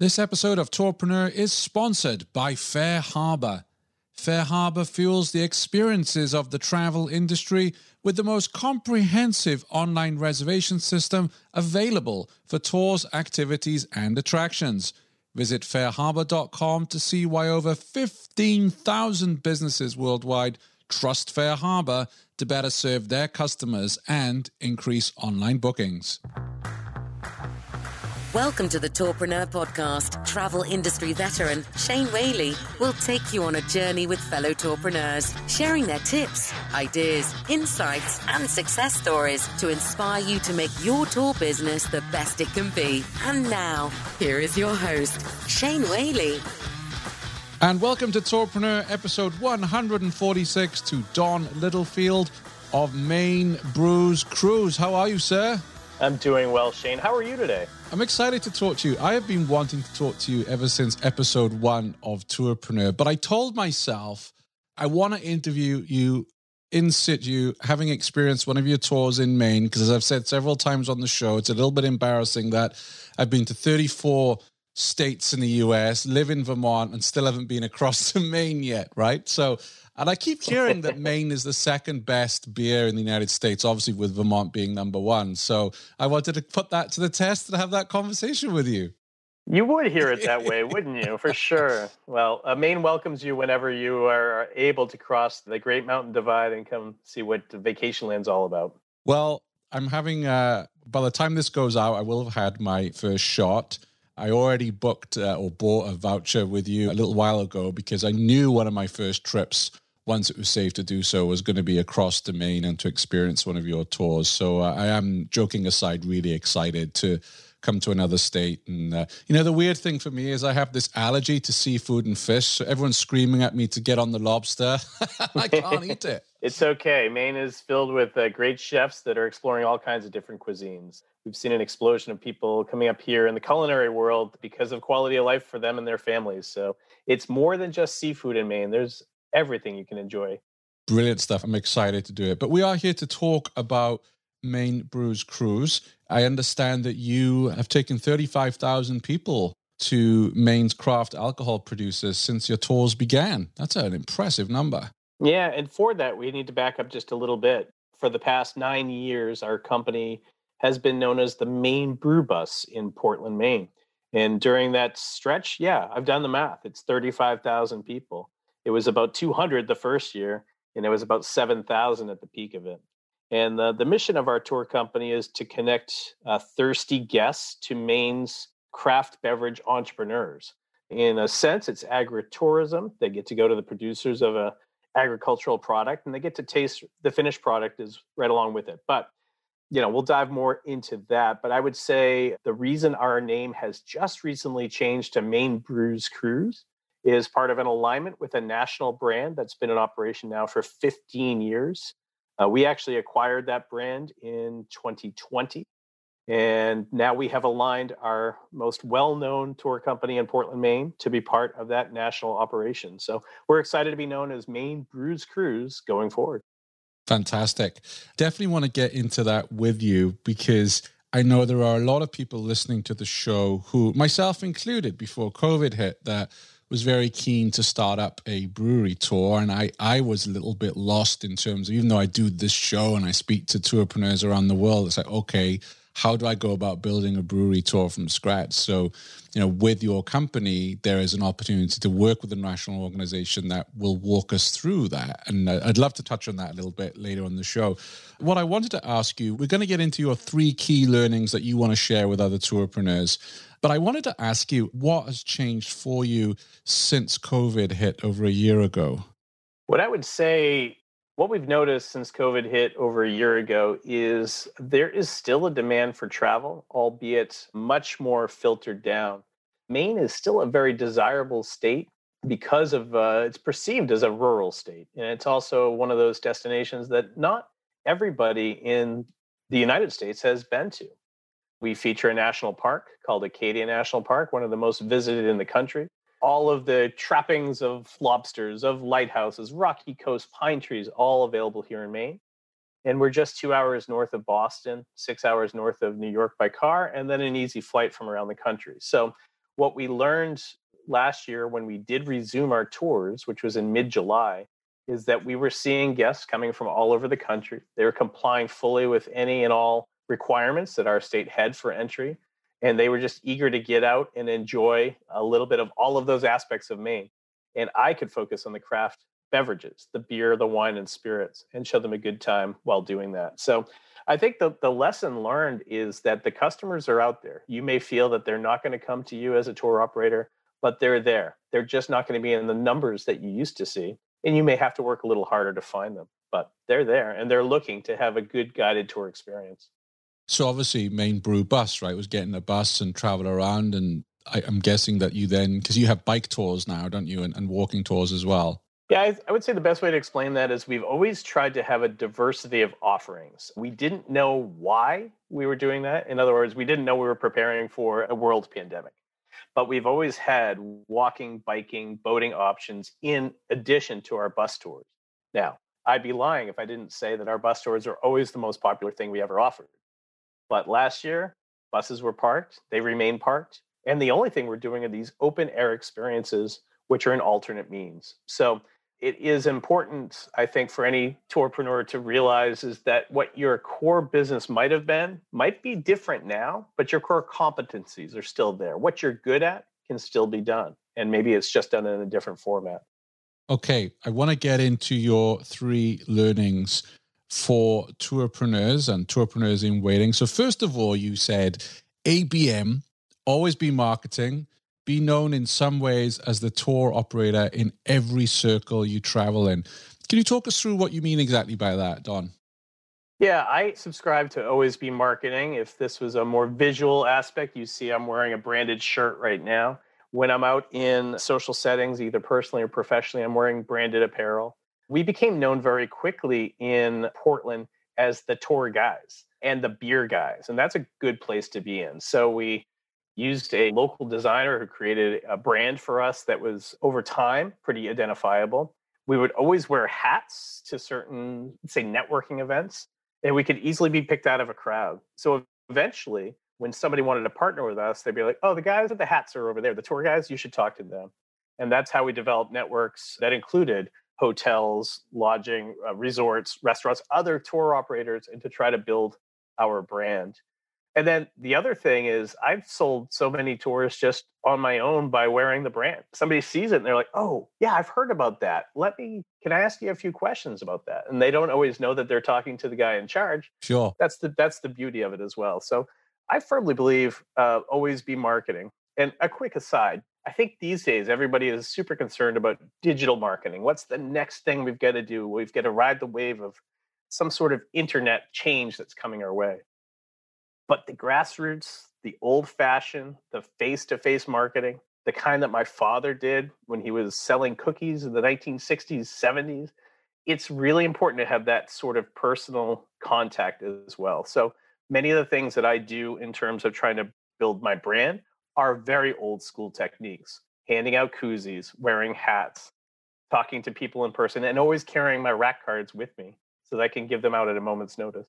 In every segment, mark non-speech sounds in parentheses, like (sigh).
This episode of Tourpreneur is sponsored by Fair Harbor. Fair Harbor fuels the experiences of the travel industry with the most comprehensive online reservation system available for tours, activities, and attractions. Visit fairharbor.com to see why over 15,000 businesses worldwide trust Fair Harbor to better serve their customers and increase online bookings. Welcome to the Tourpreneur Podcast. Travel industry veteran Shane Whaley will take you on a journey with fellow tourpreneurs, sharing their tips, ideas, insights, and success stories to inspire you to make your tour business the best it can be. And now, here is your host, Shane Whaley. And welcome to Tourpreneur episode 146 to Don Littlefield of Maine Brews Cruise. How are you, sir? I'm doing well, Shane. How are you today? I'm excited to talk to you. I have been wanting to talk to you ever since episode one of Tourpreneur, but I told myself I want to interview you in situ, having experienced one of your tours in Maine, because as I've said several times on the show, it's a little bit embarrassing that I've been to 34 states in the US, live in Vermont, and still haven't been across (laughs) to Maine yet, right? So and I keep hearing that Maine is the second best beer in the United States, obviously with Vermont being number one. So I wanted to put that to the test and have that conversation with you. You would hear it that way, (laughs) wouldn't you? For sure. Well, uh, Maine welcomes you whenever you are able to cross the Great Mountain Divide and come see what Vacation Land's all about. Well, I'm having, uh, by the time this goes out, I will have had my first shot. I already booked uh, or bought a voucher with you a little while ago because I knew one of my first trips once it was safe to do so, was going to be across the main and to experience one of your tours. So uh, I am, joking aside, really excited to come to another state. And, uh, you know, the weird thing for me is I have this allergy to seafood and fish. So everyone's screaming at me to get on the lobster. (laughs) I can't eat it. (laughs) It's okay. Maine is filled with uh, great chefs that are exploring all kinds of different cuisines. We've seen an explosion of people coming up here in the culinary world because of quality of life for them and their families. So it's more than just seafood in Maine. There's everything you can enjoy. Brilliant stuff. I'm excited to do it. But we are here to talk about Main Brews Cruise. I understand that you have taken 35,000 people to Maine's craft alcohol producers since your tours began. That's an impressive number. Yeah, and for that, we need to back up just a little bit. For the past nine years, our company has been known as the Maine Brew Bus in Portland, Maine. And during that stretch, yeah, I've done the math. It's 35,000 people. It was about 200 the first year, and it was about 7,000 at the peak of it. And the, the mission of our tour company is to connect uh, thirsty guests to Maine's craft beverage entrepreneurs. In a sense, it's agritourism. They get to go to the producers of a agricultural product and they get to taste the finished product is right along with it. But you know, we'll dive more into that. But I would say the reason our name has just recently changed to Maine Brews Cruise is part of an alignment with a national brand that's been in operation now for 15 years. Uh, we actually acquired that brand in 2020. And now we have aligned our most well known tour company in Portland, Maine to be part of that national operation. So we're excited to be known as Maine Brews Cruise going forward. Fantastic. Definitely want to get into that with you because I know there are a lot of people listening to the show who, myself included, before COVID hit, that was very keen to start up a brewery tour, and I I was a little bit lost in terms of even though I do this show and I speak to tourpreneurs around the world, it's like okay, how do I go about building a brewery tour from scratch? So, you know, with your company, there is an opportunity to work with a national organization that will walk us through that. And uh, I'd love to touch on that a little bit later on the show. What I wanted to ask you, we're going to get into your three key learnings that you want to share with other tourpreneurs. But I wanted to ask you what has changed for you since COVID hit over a year ago? What I would say what we've noticed since COVID hit over a year ago is there is still a demand for travel, albeit much more filtered down. Maine is still a very desirable state because of uh, it's perceived as a rural state, and it's also one of those destinations that not everybody in the United States has been to. We feature a national park called Acadia National Park, one of the most visited in the country all of the trappings of lobsters, of lighthouses, rocky coast, pine trees, all available here in Maine. And we're just two hours north of Boston, six hours north of New York by car, and then an easy flight from around the country. So, what we learned last year when we did resume our tours, which was in mid July, is that we were seeing guests coming from all over the country. They were complying fully with any and all requirements that our state had for entry and they were just eager to get out and enjoy a little bit of all of those aspects of Maine. And I could focus on the craft beverages, the beer, the wine, and spirits, and show them a good time while doing that. So I think the, the lesson learned is that the customers are out there. You may feel that they're not going to come to you as a tour operator, but they're there. They're just not going to be in the numbers that you used to see. And you may have to work a little harder to find them, but they're there and they're looking to have a good guided tour experience. So obviously, main brew bus, right, was getting a bus and travel around. And I, am guessing that you then, because you have bike tours now, don't you, and, and walking tours as well. Yeah, I, I, would say the best way to explain that is we've always tried to have a diversity of offerings. We didn't know why we were doing that. In other words, we didn't know we were preparing for a world pandemic. But we've always had walking, biking, boating options in addition to our bus tours. Now, I'd be lying if I didn't say that our bus tours are always the most popular thing we ever offered. But last year, buses were parked, they remain parked. And the only thing we're doing are these open air experiences, which are an alternate means. So it is important, I think, for any tourpreneur to realize is that what your core business might have been might be different now, but your core competencies are still there. What you're good at can still be done. And maybe it's just done in a different format. Okay, I want to get into your three learnings for tourpreneurs and tourpreneurs in waiting. So, first of all, you said ABM, always be marketing, be known in some ways as the tour operator in every circle you travel in. Can you talk us through what you mean exactly by that, Don? Yeah, I subscribe to Always Be Marketing. If this was a more visual aspect, you see I'm wearing a branded shirt right now. When I'm out in social settings, either personally or professionally, I'm wearing branded apparel we became known very quickly in Portland as the tour guys and the beer guys. And that's a good place to be in. So we used a local designer who created a brand for us that was over time pretty identifiable. We would always wear hats to certain, say, networking events, and we could easily be picked out of a crowd. So eventually, when somebody wanted to partner with us, they'd be like, oh, the guys with the hats are over there, the tour guys, you should talk to them. And that's how we developed networks that included hotels, lodging, uh, resorts, restaurants, other tour operators, and to try to build our brand. And then the other thing is, I've sold so many tours just on my own by wearing the brand. Somebody sees it and they're like, oh, yeah, I've heard about that. Let me, can I ask you a few questions about that? And they don't always know that they're talking to the guy in charge. Sure. That's the, that's the beauty of it as well. So I firmly believe uh, always be marketing. And a quick aside I think these days everybody is super concerned about digital marketing. What's the next thing we've got to do? We've got to ride the wave of some sort of internet change that's coming our way. But the grassroots, the old fashioned, the face to face marketing, the kind that my father did when he was selling cookies in the 1960s, 70s, it's really important to have that sort of personal contact as well. So many of the things that I do in terms of trying to build my brand are very old school techniques handing out koozies, wearing hats, talking to people in person, and always carrying my rack cards with me so that I can give them out at a moment's notice.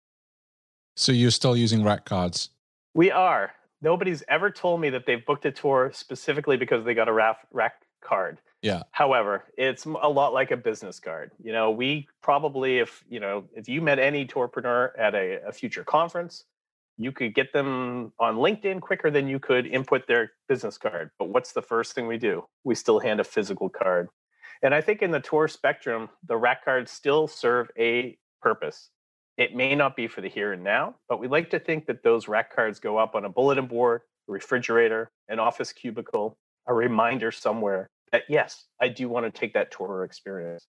So you're still using rack cards? We are. Nobody's ever told me that they've booked a tour specifically because they got a rack, rack card. Yeah. However, it's a lot like a business card. You know, we probably, if you know, if you met any tourpreneur at a, a future conference, you could get them on LinkedIn quicker than you could input their business card. But what's the first thing we do? We still hand a physical card. And I think in the tour spectrum, the rack cards still serve a purpose. It may not be for the here and now, but we like to think that those rack cards go up on a bulletin board, a refrigerator, an office cubicle, a reminder somewhere that, yes, I do want to take that tour experience.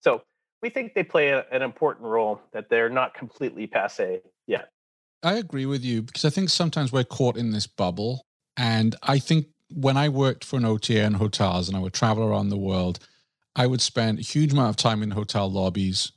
So we think they play a, an important role, that they're not completely passe yet. I agree with you because I think sometimes we're caught in this bubble. And I think when I worked for an OTA in hotels and I would travel around the world, I would spend a huge amount of time in hotel lobbies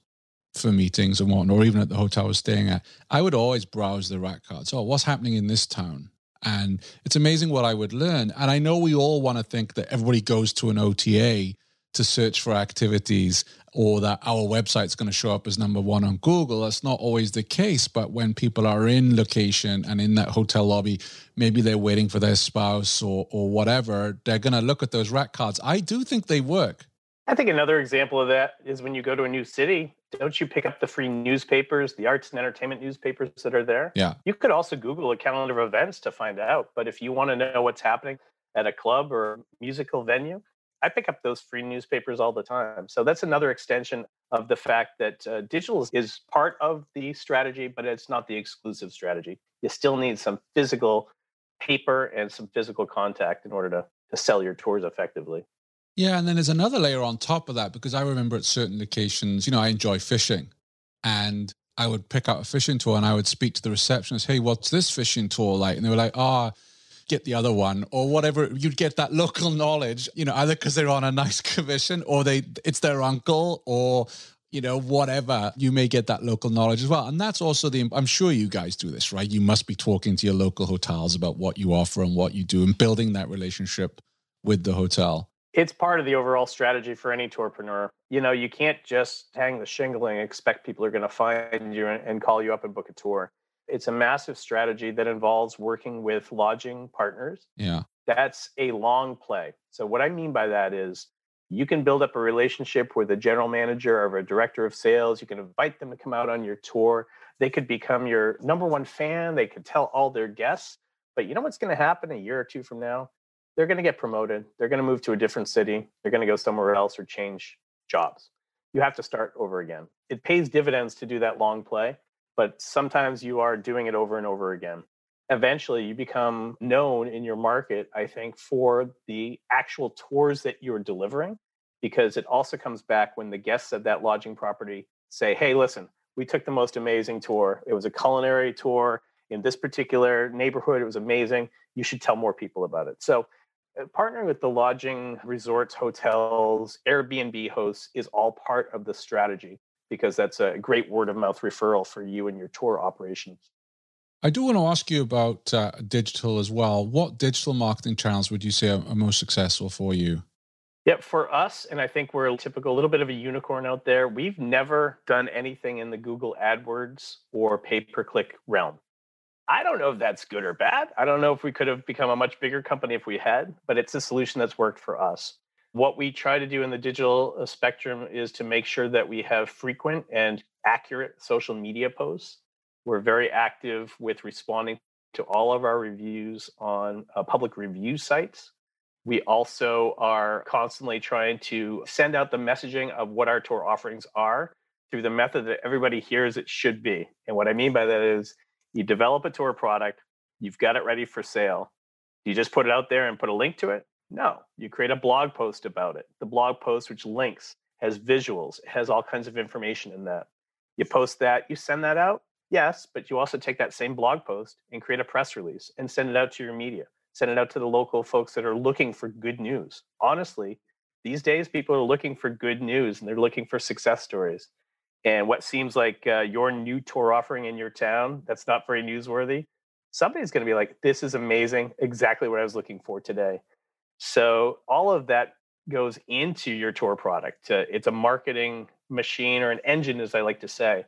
for meetings and whatnot, or even at the hotel I was staying at. I would always browse the rack cards. Oh, what's happening in this town? And it's amazing what I would learn. And I know we all want to think that everybody goes to an OTA to search for activities or that our website's going to show up as number one on Google. That's not always the case. But when people are in location and in that hotel lobby, maybe they're waiting for their spouse or, or whatever, they're going to look at those rack cards. I do think they work. I think another example of that is when you go to a new city, don't you pick up the free newspapers, the arts and entertainment newspapers that are there? Yeah. You could also Google a calendar of events to find out. But if you want to know what's happening at a club or musical venue, I pick up those free newspapers all the time. So that's another extension of the fact that uh, digital is part of the strategy, but it's not the exclusive strategy. You still need some physical paper and some physical contact in order to, to sell your tours effectively. Yeah, and then there's another layer on top of that because I remember at certain occasions, you know, I enjoy fishing and I would pick out a fishing tour and I would speak to the receptionist, hey, what's this fishing tour like? And they were like, ah, oh, get the other one or whatever. You'd get that local knowledge, you know, either because they're on a nice (laughs) commission or they it's their uncle or you know whatever you may get that local knowledge as well and that's also the i'm sure you guys do this right you must be talking to your local hotels about what you offer and what you do and building that relationship with the hotel it's part of the overall strategy for any tourpreneur. You know, you can't just hang the shingle and expect people are going to find you and, and, call you up and book a tour. It's a massive strategy that involves working with lodging partners. Yeah. That's a long play. So, what I mean by that is you can build up a relationship with a general manager or a director of sales. You can invite them to come out on your tour. They could become your number one fan. They could tell all their guests. But you know what's going to happen a year or two from now? They're going to get promoted. They're going to move to a different city. They're going to go somewhere else or change jobs. You have to start over again. It pays dividends to do that long play but sometimes you are doing it over and over again. Eventually, you become known in your market, I think, for the actual tours that you're delivering, because it also comes back when the guests of that lodging property say, Hey, listen, we took the most amazing tour. It was a culinary tour in this particular neighborhood. It was amazing. You should tell more people about it. So, uh, partnering with the lodging, resorts, hotels, Airbnb hosts is all part of the strategy because that's a great word of mouth referral for you and your tour operations. I do want to ask you about uh, digital as well. What digital marketing channels would you say are, are most successful for you? Yep, for us, and I think we're a typical little bit of a unicorn out there, we've never done anything in the Google AdWords or pay per click realm. I don't know if that's good or bad. I don't know if we could have become a much bigger company if we had, but it's a solution that's worked for us. What we try to do in the digital uh, spectrum is to make sure that we have frequent and accurate social media posts. We're very active with responding to all of our reviews on uh, public review sites. We also are constantly trying to send out the messaging of what our tour offerings are through the method that everybody hears it should be. And what I mean by that is you develop a tour product, you've got it ready for sale. You just put it out there and put a link to it. No, you create a blog post about it. The blog post, which links, has visuals, has all kinds of information in that. You post that, you send that out, yes, but you also take that same blog post and create a press release and send it out to your media, send it out to the local folks that are looking for good news. Honestly, these days people are looking for good news and they're looking for success stories. And what seems like uh, your new tour offering in your town that's not very newsworthy, somebody's going to be like, this is amazing, exactly what I was looking for today. So all of that goes into your tour product. Uh, it's a marketing machine or an engine, as I like to say.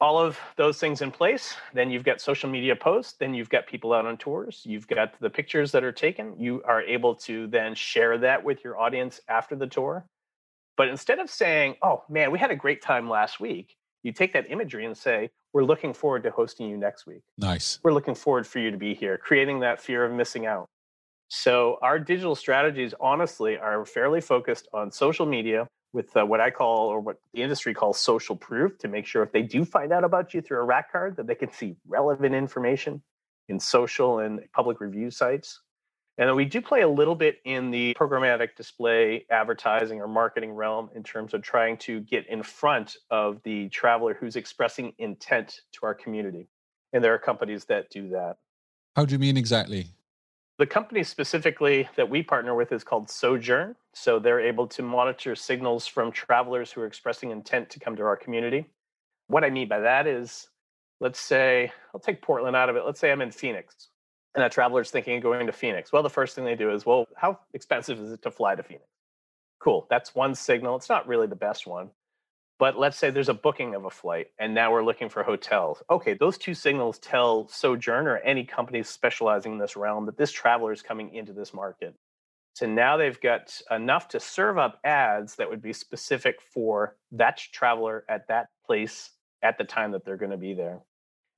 All of those things in place, then you've got social media posts, then you've got people out on tours, you've got the pictures that are taken. You are able to then share that with your audience after the tour. But instead of saying, oh man, we had a great time last week, you take that imagery and say, we're looking forward to hosting you next week. Nice. We're looking forward for you to be here, creating that fear of missing out. So our digital strategies, honestly, are fairly focused on social media with uh, what I call or what the industry calls social proof to make sure if they do find out about you through a rack card that they can see relevant information in social and public review sites. And then we do play a little bit in the programmatic display advertising or marketing realm in terms of trying to get in front of the traveler who's expressing intent to our community. And there are companies that do that. How do you mean exactly? The company specifically that we partner with is called Sojourn. So they're able to monitor signals from travelers who are expressing intent to come to our community. What I mean by that is, let's say, I'll take Portland out of it. Let's say I'm in Phoenix and a traveler's thinking of going to Phoenix. Well, the first thing they do is, well, how expensive is it to fly to Phoenix? Cool, that's one signal. It's not really the best one. But let's say there's a booking of a flight and now we're looking for hotels. Okay, those two signals tell Sojourner, any companies specializing in this realm, that this traveler is coming into this market. So now they've got enough to serve up ads that would be specific for that traveler at that place at the time that they're going to be there.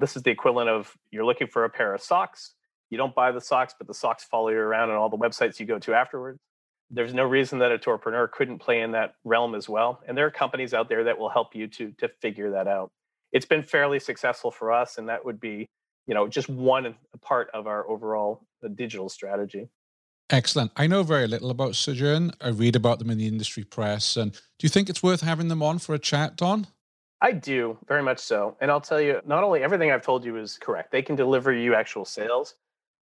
This is the equivalent of you're looking for a pair of socks. You don't buy the socks, but the socks follow you around on all the websites you go to afterwards there's no reason that a tourpreneur couldn't play in that realm as well. And there are companies out there that will help you to to figure that out. It's been fairly successful for us, and that would be, you know, just one part of our overall uh, digital strategy. Excellent. I know very little about Sojourn. I read about them in the industry press. And do you think it's worth having them on for a chat, Don? I do, very much so. And I'll tell you, not only everything I've told you is correct, they can deliver you actual sales.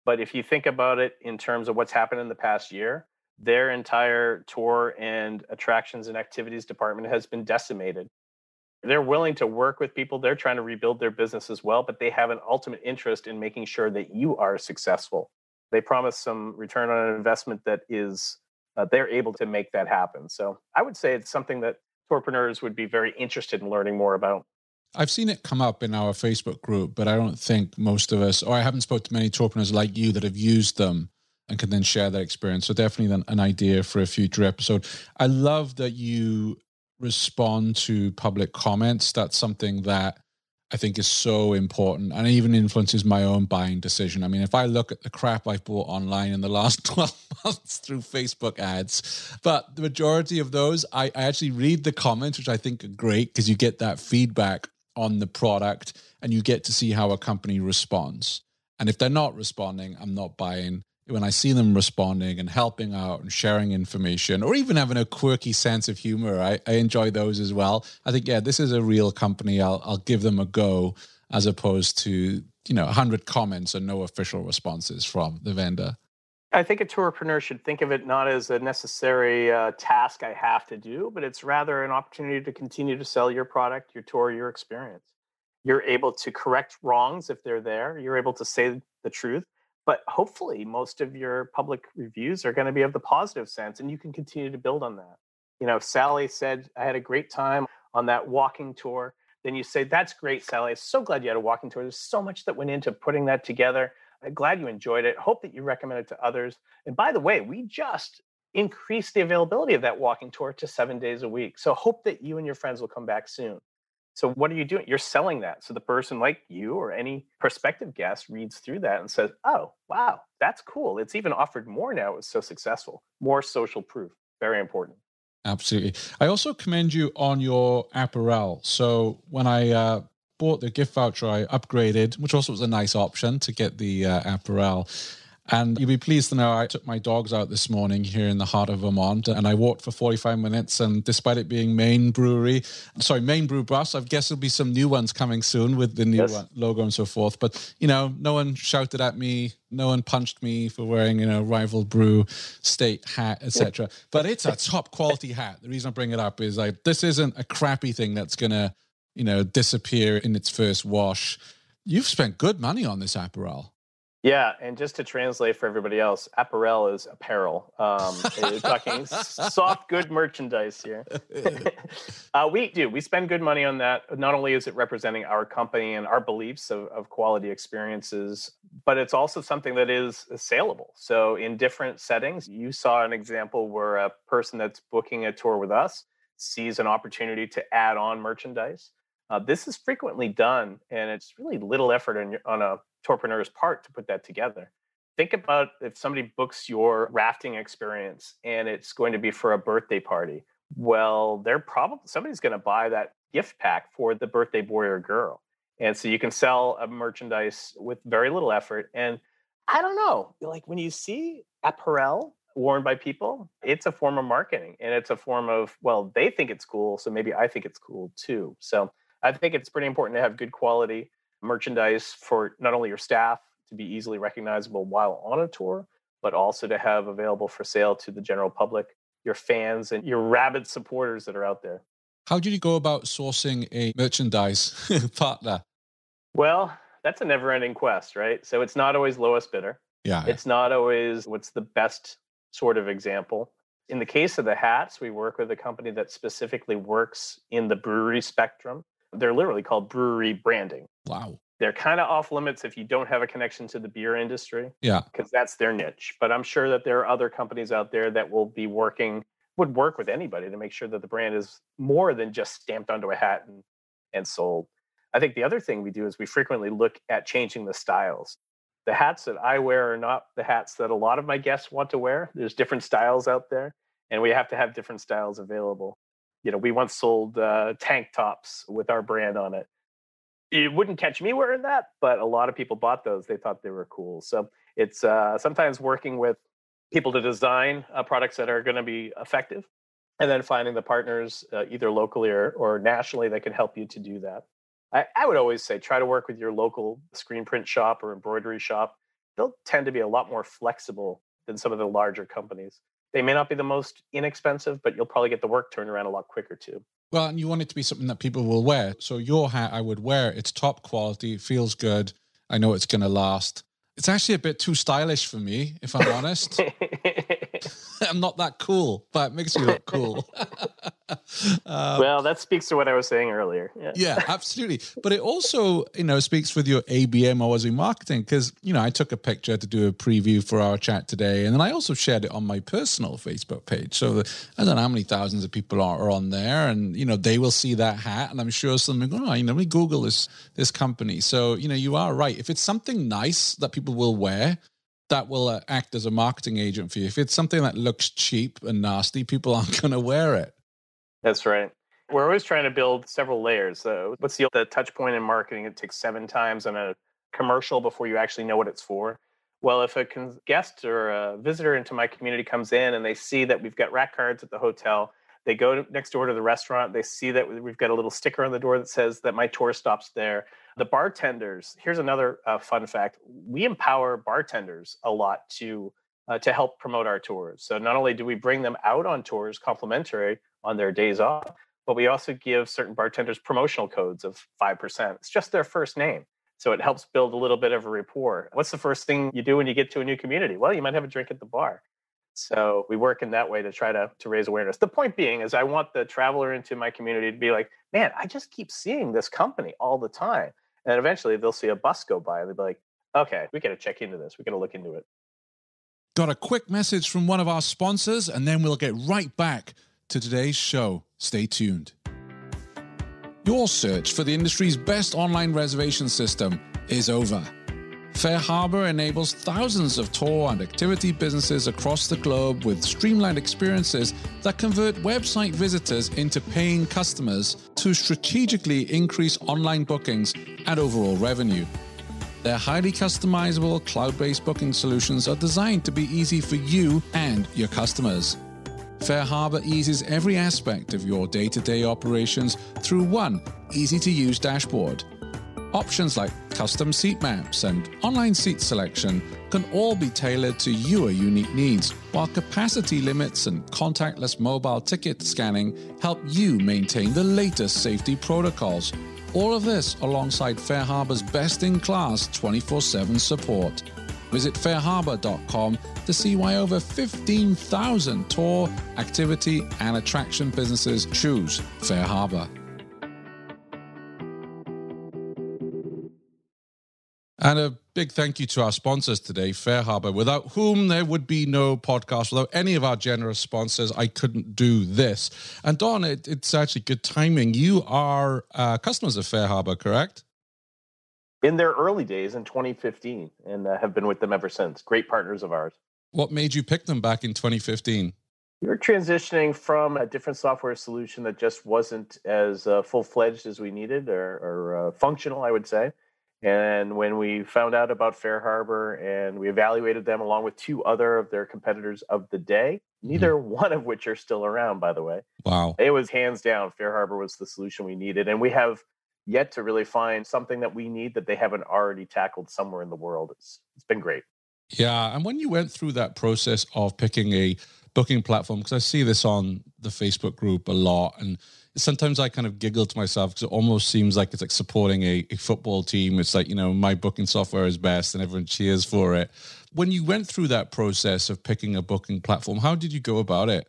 But if you think about it in terms of what's happened in the past year, their entire tour and attractions and activities department has been decimated. They're willing to work with people, they're trying to rebuild their business as well, but they have an ultimate interest in making sure that you are successful. They promise some return on an investment that is, uh, they're able to make that happen. So I would say it's something that entrepreneurs would be very interested in learning more about. I've seen it come up in our Facebook group, but I don't think most of us, or I haven't spoke to many entrepreneurs like you that have used them and can then share that experience. So definitely an idea for a future episode. I love that you respond to public comments. That's something that I think is so important and even influences my own buying decision. I mean, if I look at the crap I've bought online in the (laughs) last 12 months through Facebook ads, but the majority of those, I, I actually read the comments, which I think are great because you get that feedback on the product and you get to see how a company responds. And if they're not responding, I'm not buying when I see them responding and helping out and sharing information or even having a quirky sense of humor, I, I enjoy those as well. I think, yeah, this is a real company. I'll, I'll give them a go as opposed to, you know, 100 comments and no official responses from the vendor. I think a tourpreneur should think of it not as a necessary uh, task I have to do, but it's rather an opportunity to continue to sell your product, your tour, your experience. You're able to correct wrongs if they're there. You're able to say the truth but hopefully most of your public reviews are going to be of the positive sense and you can continue to build on that you know if sally said i had a great time on that walking tour then you say that's great sally so glad you had a walking tour there's so much that went into putting that together I'm glad you enjoyed it hope that you recommend it to others and by the way we just increased the availability of that walking tour to seven days a week so hope that you and your friends will come back soon so what are you doing? You're selling that. So the person like you or any prospective guest reads through that and says, "Oh, wow, that's cool. It's even offered more now. It's so successful. More social proof. Very important." Absolutely. I also commend you on your apparel. So when I uh, bought the gift voucher, I upgraded, which also was a nice option to get the uh, apparel. And you'll be pleased to know I took my dogs out this morning here in the heart of Vermont and I walked for 45 minutes. And despite it being Maine Brewery, sorry, Maine Brew Bus, I guess there'll be some new ones coming soon with the new yes. Uh, logo and so forth. But, you know, no one shouted at me. No one punched me for wearing, you know, rival brew state hat, etc. but it's a top quality hat. The reason I bring it up is like this isn't a crappy thing that's gonna, you know, disappear in its first wash. You've spent good money on this apparel. Yeah, and just to translate for everybody else, apparel is apparel. Um, we're (laughs) eh, talking soft, good merchandise here. (laughs) (laughs) uh, we do. We spend good money on that. Not only is it representing our company and our beliefs of, of quality experiences, but it's also something that is uh, saleable. So, in different settings, you saw an example where a person that's booking a tour with us sees an opportunity to add on merchandise. Uh, this is frequently done, and it's really little effort on, your, on a entrepreneur's part to put that together. Think about if somebody books your rafting experience and it's going to be for a birthday party. Well, they're probably somebody's going to buy that gift pack for the birthday boy or girl. And so you can sell a merchandise with very little effort. And I don't know, like when you see apparel worn by people, it's a form of marketing and it's a form of, well, they think it's cool. So maybe I think it's cool too. So I think it's pretty important to have good quality merchandise for not only your staff to be easily recognizable while on a tour, but also to have available for sale to the general public, your fans, and your rabid supporters that are out there. How did you go about sourcing a merchandise (laughs) partner? Well, that's a never ending quest, right? So it's not always lowest bidder. Yeah. It's not always what's the best sort of example. In the case of the hats, we work with a company that specifically works in the brewery spectrum. They're literally called brewery branding. Wow. They're kind of off limits if you don't have a connection to the beer industry. Yeah. Because that's their niche. But I'm sure that there are other companies out there that will be working, would work with anybody to make sure that the brand is more than just stamped onto a hat and, and sold. I think the other thing we do is we frequently look at changing the styles. The hats that I wear are not the hats that a lot of my guests want to wear. There's different styles out there, and we have to have different styles available. You know, we once sold uh, tank tops with our brand on it it wouldn't catch me wearing that, but a lot of people bought those. They thought they were cool. So it's uh, sometimes working with people to design uh, products that are going to be effective, and then finding the partners uh, either locally or, or nationally that can help you to do that. I, I would always say try to work with your local screen print shop or embroidery shop. They'll tend to be a lot more flexible than some of the larger companies. They may not be the most inexpensive, but you'll probably get the work turned around a lot quicker too. Well, and you want it to be something that people will wear. So your hat I would wear, it's top quality, It feels good. I know it's going to last. It's actually a bit too stylish for me, if I'm honest. (laughs) I'm not that cool, but it makes me look cool. um, (laughs) well, that speaks to what I was saying earlier. Yeah. yeah, absolutely. But it also, you know, speaks with your ABM or as it marketing because you know I took a picture to do a preview for our chat today, and then I also shared it on my personal Facebook page. So the, I don't know how many thousands of people are, are, on there, and you know they will see that hat, and I'm sure some go, oh, you know, let me Google this this company. So you know, you are right. If it's something nice that people people will wear that will uh, act as a marketing agent for you. If it's something that looks cheap and nasty, people (laughs) aren't going to wear it. That's right. We're always trying to build several layers. So what's the, the touch point in marketing? It takes seven times on a commercial before you actually know what it's for. Well, if a guest or a visitor into my community comes in and they see that we've got rack cards at the hotel, they go to, next door to the restaurant. They see that we've got a little sticker on the door that says that my tour stops there. The bartenders. Here's another uh, fun fact: we empower bartenders a lot to uh, to help promote our tours. So not only do we bring them out on tours complimentary on their days off, but we also give certain bartenders promotional codes of five percent. It's just their first name. So it helps build a little bit of a rapport. What's the first thing you do when you get to a new community? Well, you might have a drink at the bar. So we work in that way to try to to raise awareness. The point being is I want the traveler into my community to be like, man, I just keep seeing this company all the time. And eventually they'll see a bus go by and they'll be like, okay, we gotta check into this. We gotta look into it. Got a quick message from one of our sponsors, and then we'll get right back to today's show. Stay tuned. Your search for the industry's best online reservation system is over. Fair Harbor enables thousands of tour and activity businesses across the globe with streamlined experiences that convert website visitors into paying customers to strategically increase online bookings and overall revenue. Their highly customizable cloud based booking solutions are designed to be easy for you and your customers. Fair Harbor eases every aspect of your day to day operations through one easy to use dashboard. Options like custom seat maps and online seat selection can all be tailored to your unique needs, while capacity limits and contactless mobile ticket scanning help you maintain the latest safety protocols. All of this alongside Fair Harbor's best in class 24 7 support. Visit FairHarbor.com to see why over 15,000 tour, activity, and attraction businesses choose Fair Harbor. And a big thank you to our sponsors today, Fair Harbor, without whom there would be no podcast. Without any of our generous sponsors, I couldn't do this. And Don, it, it's actually good timing. You are uh, customers of Fair Harbor, correct? In their early days in 2015 and uh, have been with them ever since. Great partners of ours. What made you pick them back in 2015? We were transitioning from a different software solution that just wasn't as uh, full fledged as we needed or, or uh, functional, I would say and when we found out about Fair Harbor and we evaluated them along with two other of their competitors of the day, mm-hmm. neither mm one of which are still around, by the way. Wow. It was hands down, Fair Harbor was the solution we needed. And we have yet to really find something that we need that they haven't already tackled somewhere in the world. It's, it's been great. Yeah. And when you went through that process of picking a booking platform, because I see this on the Facebook group a lot and sometimes I kind of giggle to myself because it almost seems like it's like supporting a, a, football team. It's like, you know, my booking software is best and everyone cheers for it. When you went through that process of picking a booking platform, how did you go about it?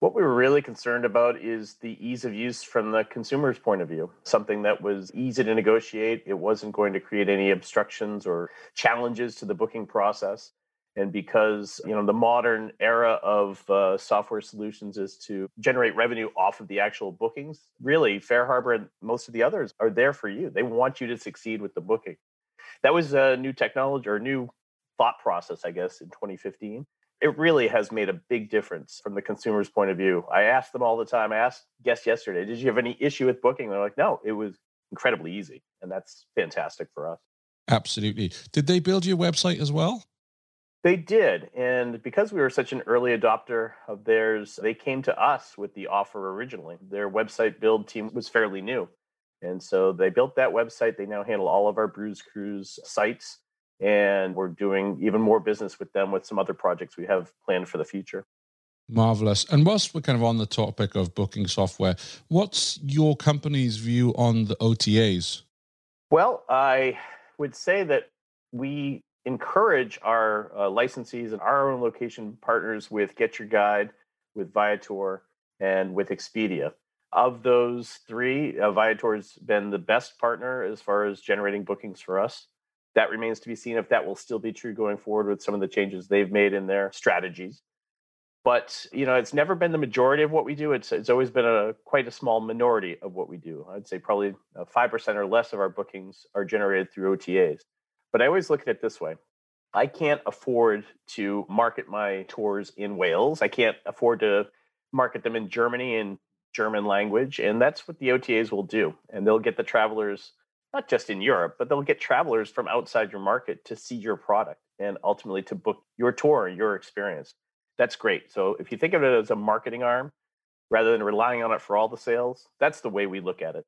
What we were really concerned about is the ease of use from the consumer's point of view, something that was easy to negotiate. It wasn't going to create any obstructions or challenges to the booking process and because you know the modern era of uh, software solutions is to generate revenue off of the actual bookings really fair harbor and most of the others are there for you they want you to succeed with the booking that was a new technology or new thought process i guess in 2015 it really has made a big difference from the consumer's point of view i ask them all the time i asked guests yesterday did you have any issue with booking they're like no it was incredibly easy and that's fantastic for us absolutely did they build your website as well they did. And because we were such an early adopter of theirs, they came to us with the offer originally. Their website build team was fairly new. And so they built that website. They now handle all of our Brews Cruise sites. And we're doing even more business with them with some other projects we have planned for the future. Marvelous. And whilst we're kind of on the topic of booking software, what's your company's view on the OTAs? Well, I would say that we encourage our uh, licensees and our own location partners with Get Your Guide, with Viator, and with Expedia. Of those three, uh, Viator's been the best partner as far as generating bookings for us. That remains to be seen if that will still be true going forward with some of the changes they've made in their strategies. But you know, it's never been the majority of what we do. It's it's always been a quite a small minority of what we do. I'd say probably uh, five percent or less of our bookings are generated through OTAs. But I always look at it this way I can't afford to market my tours in Wales. I can't afford to market them in Germany in German language. And that's what the OTAs will do. And they'll get the travelers, not just in Europe, but they'll get travelers from outside your market to see your product and ultimately to book your tour, your experience. That's great. So if you think of it as a marketing arm rather than relying on it for all the sales, that's the way we look at it.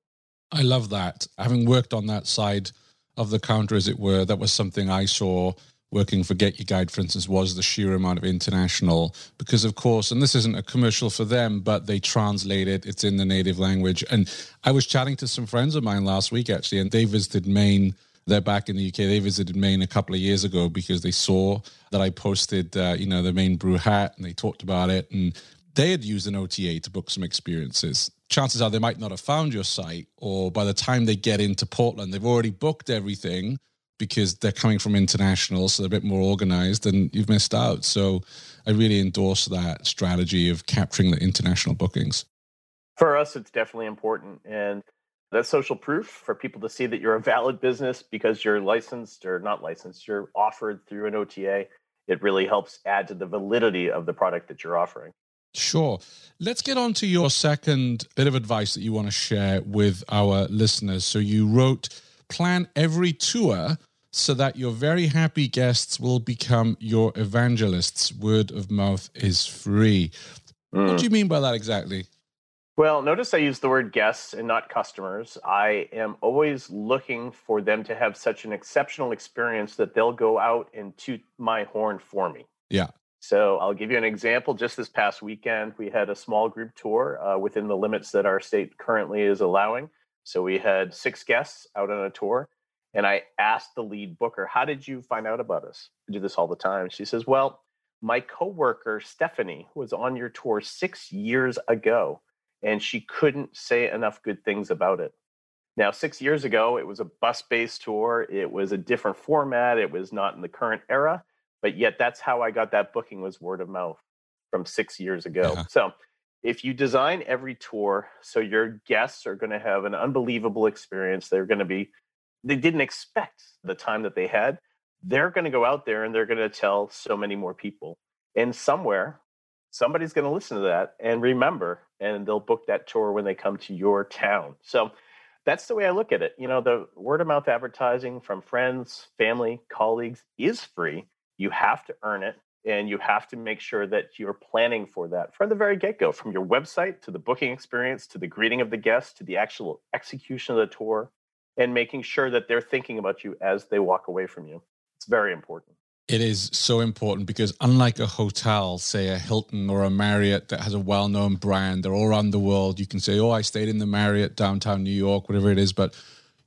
I love that. Having worked on that side of the counter, as it were. That was something I saw working for Get Your Guide, for instance, was the sheer amount of international. Because, of course, and this isn't a commercial for them, but they translate it, it's in the native language. And I was chatting to some friends of mine last week, actually, and they visited Maine. They're back in the UK. They visited Maine a couple of years ago because they saw that I posted, uh, you know, the Maine brew hat and they talked about it. And they had used an OTA to book some experiences chances are they might not have found your site, or by the time they get into Portland, they've already booked everything because they're coming from international, so they're a bit more organized, and you've missed out. So I really endorse that strategy of capturing the international bookings. For us, it's definitely important. And that's social proof for people to see that you're a valid business because you're licensed or not licensed, you're offered through an OTA. It really helps add to the validity of the product that you're offering. Sure. Let's get on to your second bit of advice that you want to share with our listeners. So you wrote plan every tour so that your very happy guests will become your evangelists. Word of mouth is free. Mm. What hmm. do you mean by that exactly? Well, notice I use the word guests and not customers. I am always looking for them to have such an exceptional experience that they'll go out and toot my horn for me. Yeah. So I'll give you an example. Just this past weekend, we had a small group tour uh, within the limits that our state currently is allowing. So we had six guests out on a tour. And I asked the lead booker, How did you find out about us? I do this all the time. She says, Well, my coworker, Stephanie, was on your tour six years ago, and she couldn't say enough good things about it. Now, six years ago, it was a bus based tour, it was a different format, it was not in the current era but yet that's how I got that booking was word of mouth from six years ago. Yeah. Uh-huh. So if you design every tour so your guests are going to have an unbelievable experience, they're going to be, they didn't expect the time that they had, they're going to go out there and they're going to tell so many more people. And somewhere, somebody's going to listen to that and remember, and they'll book that tour when they come to your town. So that's the way I look at it. You know, the word of mouth advertising from friends, family, colleagues is free you have to earn it and you have to make sure that you're planning for that from the very get-go from your website to the booking experience to the greeting of the guest to the actual execution of the tour and making sure that they're thinking about you as they walk away from you it's very important it is so important because unlike a hotel say a hilton or a marriott that has a well-known brand they're all around the world you can say oh i stayed in the marriott downtown new york whatever it is but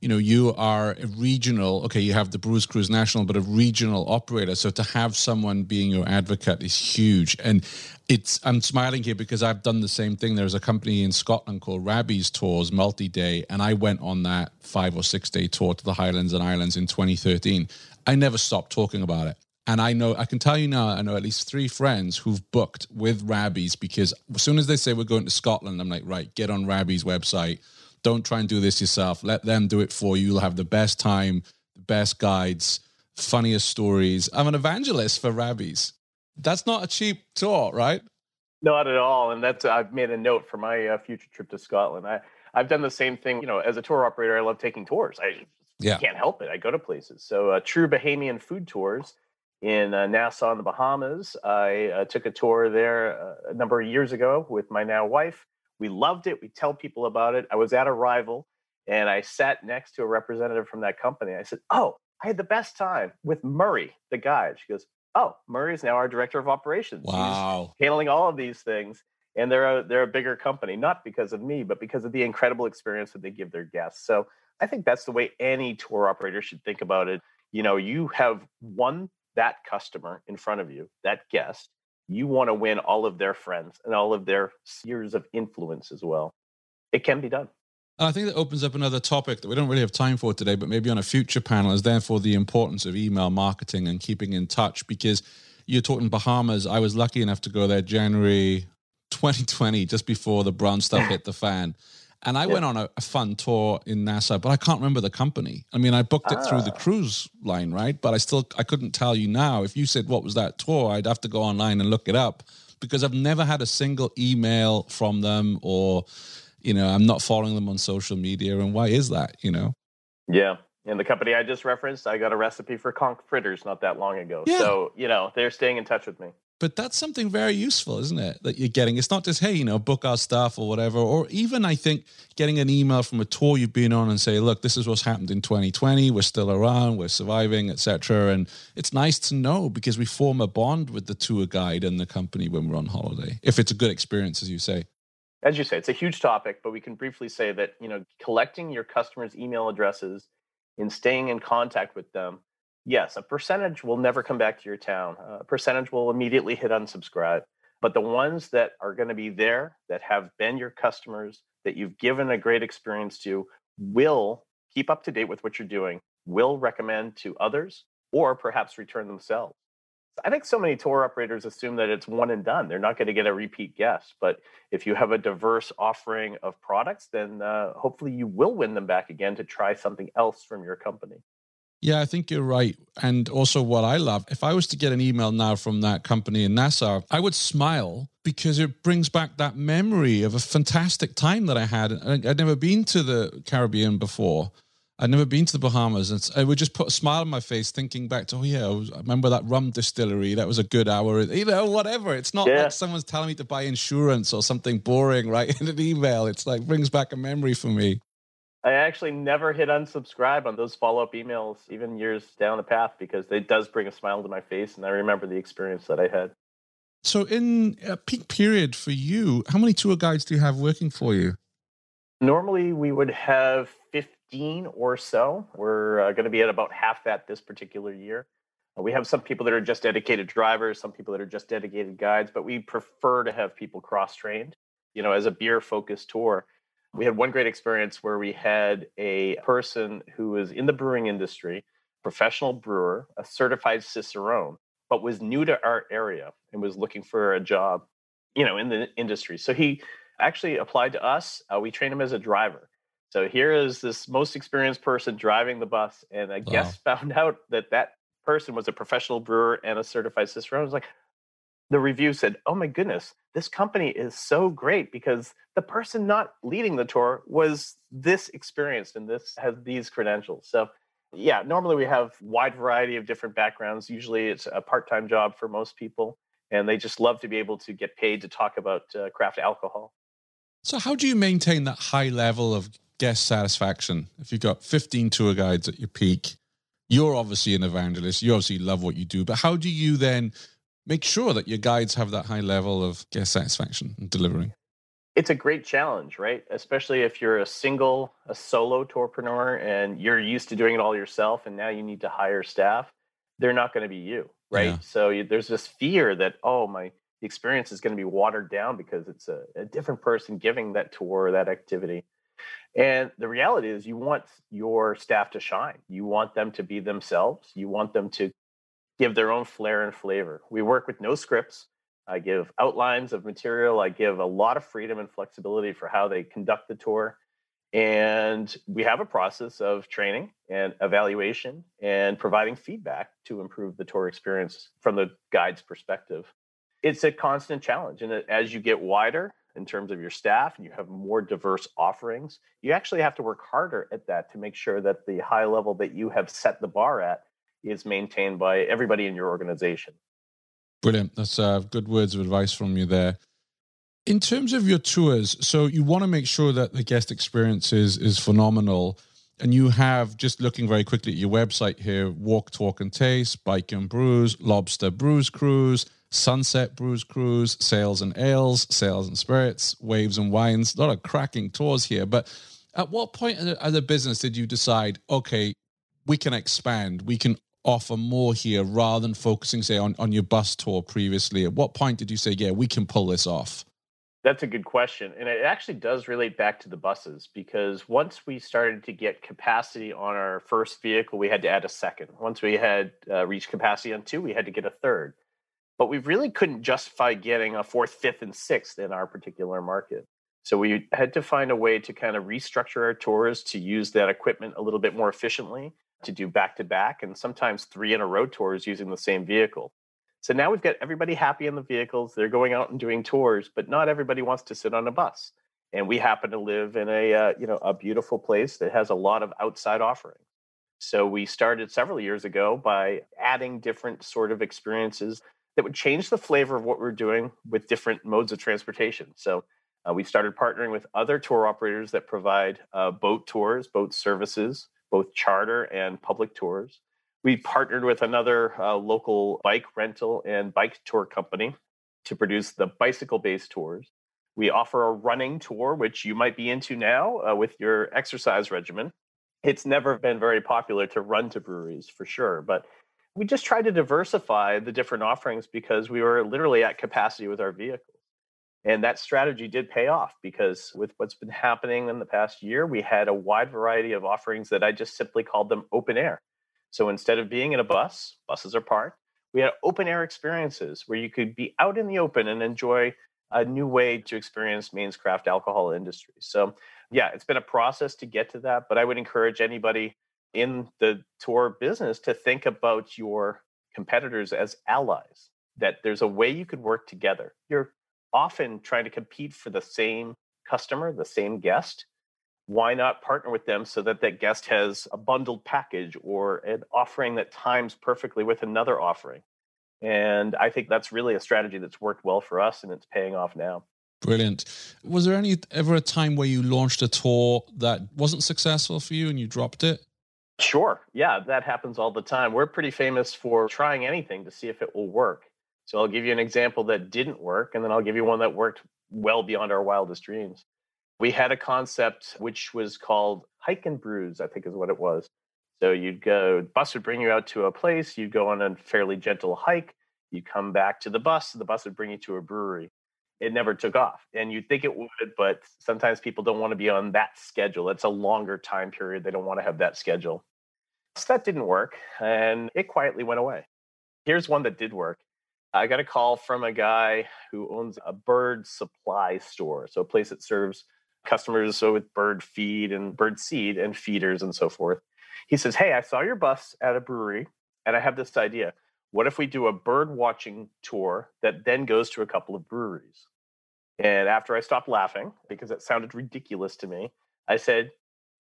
you know you are a regional okay you have the Bruce Cruise National but a regional operator so to have someone being your advocate is huge and it's I'm smiling here because I've done the same thing there's a company in Scotland called Rabbi's Tours multi day and I went on that 5 or 6 day tour to the Highlands and Islands in 2013 I never stopped talking about it and I know, I can tell you now, I know at least three friends who've booked with Rabbies because as soon as they say we're going to Scotland, I'm like, right, get on Rabbies website, don't try and do this yourself. Let them do it for you. You'll have the best time, the best guides, funniest stories. I'm an evangelist for rabbis. That's not a cheap tour, right? Not at all. And that's I've made a note for my uh, future trip to Scotland. I I've done the same thing. You know, as a tour operator, I love taking tours. I yeah. can't help it. I go to places. So uh, true Bahamian food tours in uh, Nassau in the Bahamas. I uh, took a tour there uh, a number of years ago with my now wife. We loved it. We tell people about it. I was at a rival and I sat next to a representative from that company. I said, Oh, I had the best time with Murray, the guy. She goes, Oh, Murray is now our director of operations. Wow. He's handling all of these things. And they're a, they're a bigger company, not because of me, but because of the incredible experience that they give their guests. So I think that's the way any tour operator should think about it. You know, you have won that customer in front of you, that guest you want to win all of their friends and all of their spheres of influence as well. It can be done. I think that opens up another topic that we don't really have time for today, but maybe on a future panel is therefore the importance of email marketing and keeping in touch because you're talking Bahamas. I was lucky enough to go there January 2020, just before the brown stuff (laughs) hit the fan. And I yeah. went on a, a, fun tour in Nassau, but I can't remember the company. I mean, I booked it ah. through the ah. cruise line, right? But I still I couldn't tell you now. If you said what was that tour, I'd have to go online and look it up because I've never had a single email from them or you know, I'm not following them on social media and why is that, you know? Yeah in the company I just referenced, I got a recipe for conch fritters not that long ago. Yeah. So, you know, they're staying in touch with me. But that's something very useful, isn't it? That you're getting. It's not just, hey, you know, book our stuff or whatever. Or even, I think, getting an email from a tour you've been on and say, look, this is what's happened in 2020. We're still around. We're surviving, etc. And it's nice to know because we form a bond with the tour guide and the company when we're on holiday, if it's a good experience, as you say as you say, it's a huge topic, but we can briefly say that you know collecting your customers' email addresses in staying in contact with them, yes, a percentage will never come back to your town. Uh, a percentage will immediately hit unsubscribe. But the ones that are going to be there, that have been your customers, that you've given a great experience to, will keep up to date with what you're doing, will recommend to others, or perhaps return themselves. I think so many tour operators assume that it's one and done. They're not going to get a repeat guest. But if you have a diverse offering of products, then uh, hopefully you will win them back again to try something else from your company. Yeah, I think you're right. And also, what I love, if I was to get an email now from that company in Nassau, I would smile because it brings back that memory of a fantastic time that I had. I'd never been to the Caribbean before. I'd never been to the Bahamas, and it would just put a smile on my face thinking back to, oh yeah, I, was, I remember that rum distillery. That was a good hour. You know, whatever. It's not yeah. like someone's telling me to buy insurance or something boring, right? (laughs) In an email, it's like brings back a memory for me. I actually never hit unsubscribe on those follow up emails, even years down the path, because it does bring a smile to my face, and I remember the experience that I had. So, in a peak period for you, how many tour guides do you have working for you? Normally, we would have 50 15 or so. We're uh, going to be at about half that this particular year. Uh, we have some people that are just dedicated drivers, some people that are just dedicated guides, but we prefer to have people cross trained, you know, as a beer focused tour. We had one great experience where we had a person who was in the brewing industry, professional brewer, a certified cicerone, but was new to our area and was looking for a job, you know, in the industry. So he actually applied to us. Uh, we trained him as a driver. So here is this most experienced person driving the bus, and a wow. guest found out that that person was a professional brewer and a certified cicerone. I was like, the review said, "Oh my goodness, this company is so great because the person not leading the tour was this experienced and this has these credentials." So yeah, normally we have wide variety of different backgrounds. Usually it's a part-time job for most people, and they just love to be able to get paid to talk about uh, craft alcohol. So how do you maintain that high level of guest satisfaction. If you've got 15 tour guides at your peak, you're obviously an evangelist. You obviously love what you do, but how do you then make sure that your guides have that high level of guest satisfaction and delivering? It's a great challenge, right? Especially if you're a single, a solo tourpreneur and you're used to doing it all yourself and now you need to hire staff, they're not going to be you, right? Yeah. So there's this fear that, oh, my experience is going to be watered down because it's a, a different person giving that tour or that activity. And the reality is, you want your staff to shine. You want them to be themselves. You want them to give their own flair and flavor. We work with no scripts. I give outlines of material. I give a lot of freedom and flexibility for how they conduct the tour. And we have a process of training and evaluation and providing feedback to improve the tour experience from the guide's perspective. It's a constant challenge. And as you get wider in terms of your staff and you have more diverse offerings, you actually have to work harder at that to make sure that the high level that you have set the bar at is maintained by everybody in your organization. Brilliant. That's uh, good words of advice from you there. In terms of your tours, so you want to make sure that the guest experience is, is phenomenal. And you have, just looking very quickly at your website here, Walk, Talk, and Taste, Bike and Brews, Lobster Brews Cruise, Sunset Brews Cruise, Sales and Ales, Sales and Spirits, Waves and Wines. A lot of cracking tours here. But at what point as a business did you decide, okay, we can expand, we can offer more here rather than focusing, say, on, on your bus tour previously? At what point did you say, yeah, we can pull this off? That's a good question. And it actually does relate back to the buses because once we started to get capacity on our first vehicle, we had to add a second. Once we had uh, reached capacity on two, we had to get a third but we really couldn't justify getting a fourth, fifth, and sixth in our particular market. So we had to find a way to kind of restructure our tours to use that equipment a little bit more efficiently to do back to back and sometimes three in a row tours using the same vehicle. So now we've got everybody happy in the vehicles. They're going out and doing tours, but not everybody wants to sit on a bus. And we happen to live in a uh, you know a beautiful place that has a lot of outside offering. So we started several years ago by adding different sort of experiences that would change the flavor of what we're doing with different modes of transportation. So uh, we've started partnering with other tour operators that provide uh, boat tours, boat services, both charter and public tours. We partnered with another uh, local bike rental and bike tour company to produce the bicycle based tours. We offer a running tour, which you might be into now uh, with your exercise regimen. It's never been very popular to run to breweries for sure, but we just tried to diversify the different offerings because we were literally at capacity with our vehicles. And that strategy did pay off because with what's been happening in the past year, we had a wide variety of offerings that I just simply called them open air. So instead of being in a bus, buses are parked, we had open air experiences where you could be out in the open and enjoy a new way to experience Maine's craft alcohol industry. So, yeah, it's been a process to get to that, but I would encourage anybody in the tour business to think about your competitors as allies, that there's a way you could work together. You're often trying to compete for the same customer, the same guest. Why not partner with them so that that guest has a bundled package or an offering that times perfectly with another offering? And I think that's really a strategy that's worked well for us and it's paying off now. Brilliant. Was there any ever a time where you launched a tour that wasn't successful for you and you dropped it? Sure. Yeah, that happens all the time. We're pretty famous for trying anything to see if it will work. So I'll give you an example that didn't work, and then I'll give you one that worked well beyond our wildest dreams. We had a concept which was called hike and bruise, I think is what it was. So you'd go, bus would bring you out to a place, you'd go on a fairly gentle hike, you come back to the bus, the bus would bring you to a brewery. It never took off. And you'd think it would, but sometimes people don't want to be on that schedule. It's a longer time period. They don't want to have that schedule. So that didn't work, and it quietly went away. Here's one that did work. I got a call from a guy who owns a bird supply store, so a place that serves customers so with bird feed and bird seed and feeders and so forth. He says, "Hey, I saw your bus at a brewery, and I have this idea. What if we do a bird watching tour that then goes to a couple of breweries?" And after I stopped laughing because it sounded ridiculous to me, I said,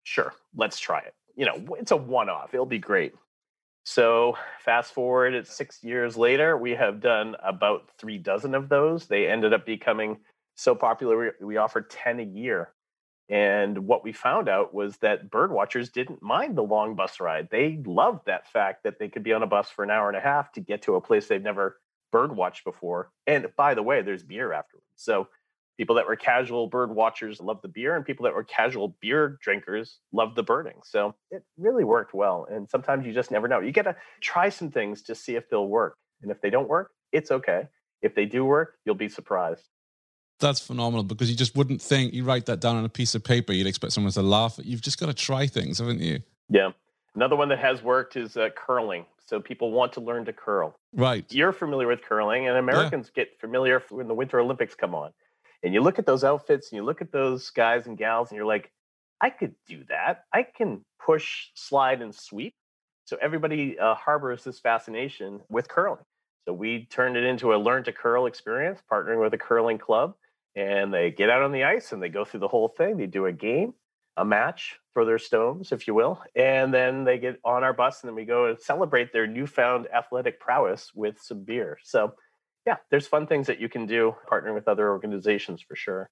"Sure, let's try it." you know, it's a one off. It'll be great. So, fast forward, it's six years later. We have done about three dozen of those. They ended up becoming so popular, we, we offer 10 a year. And what we found out was that bird watchers didn't mind the long bus ride. They loved that fact that they could be on a bus for an hour and a half to get to a place they've never bird watched before. And by the way, there's beer afterwards. So, people that were casual bird watchers loved the beer and people that were casual beer drinkers loved the birding so it really worked well and sometimes you just never know you gotta try some things to see if they'll work and if they don't work it's okay if they do work you'll be surprised that's phenomenal because you just wouldn't think you write that down on a piece of paper you'd expect someone to laugh you've just got to try things haven't you yeah another one that has worked is uh, curling so people want to learn to curl right you're familiar with curling and americans yeah. get familiar when the winter olympics come on and you look at those outfits and you look at those guys and gals and you're like i could do that i can push slide and sweep so everybody uh, harbors this fascination with curling so we turned it into a learn to curl experience partnering with a curling club and they get out on the ice and they go through the whole thing they do a game a match for their stones if you will and then they get on our bus and then we go and celebrate their newfound athletic prowess with some beer so yeah, there's fun things that you can do partnering with other organizations for sure.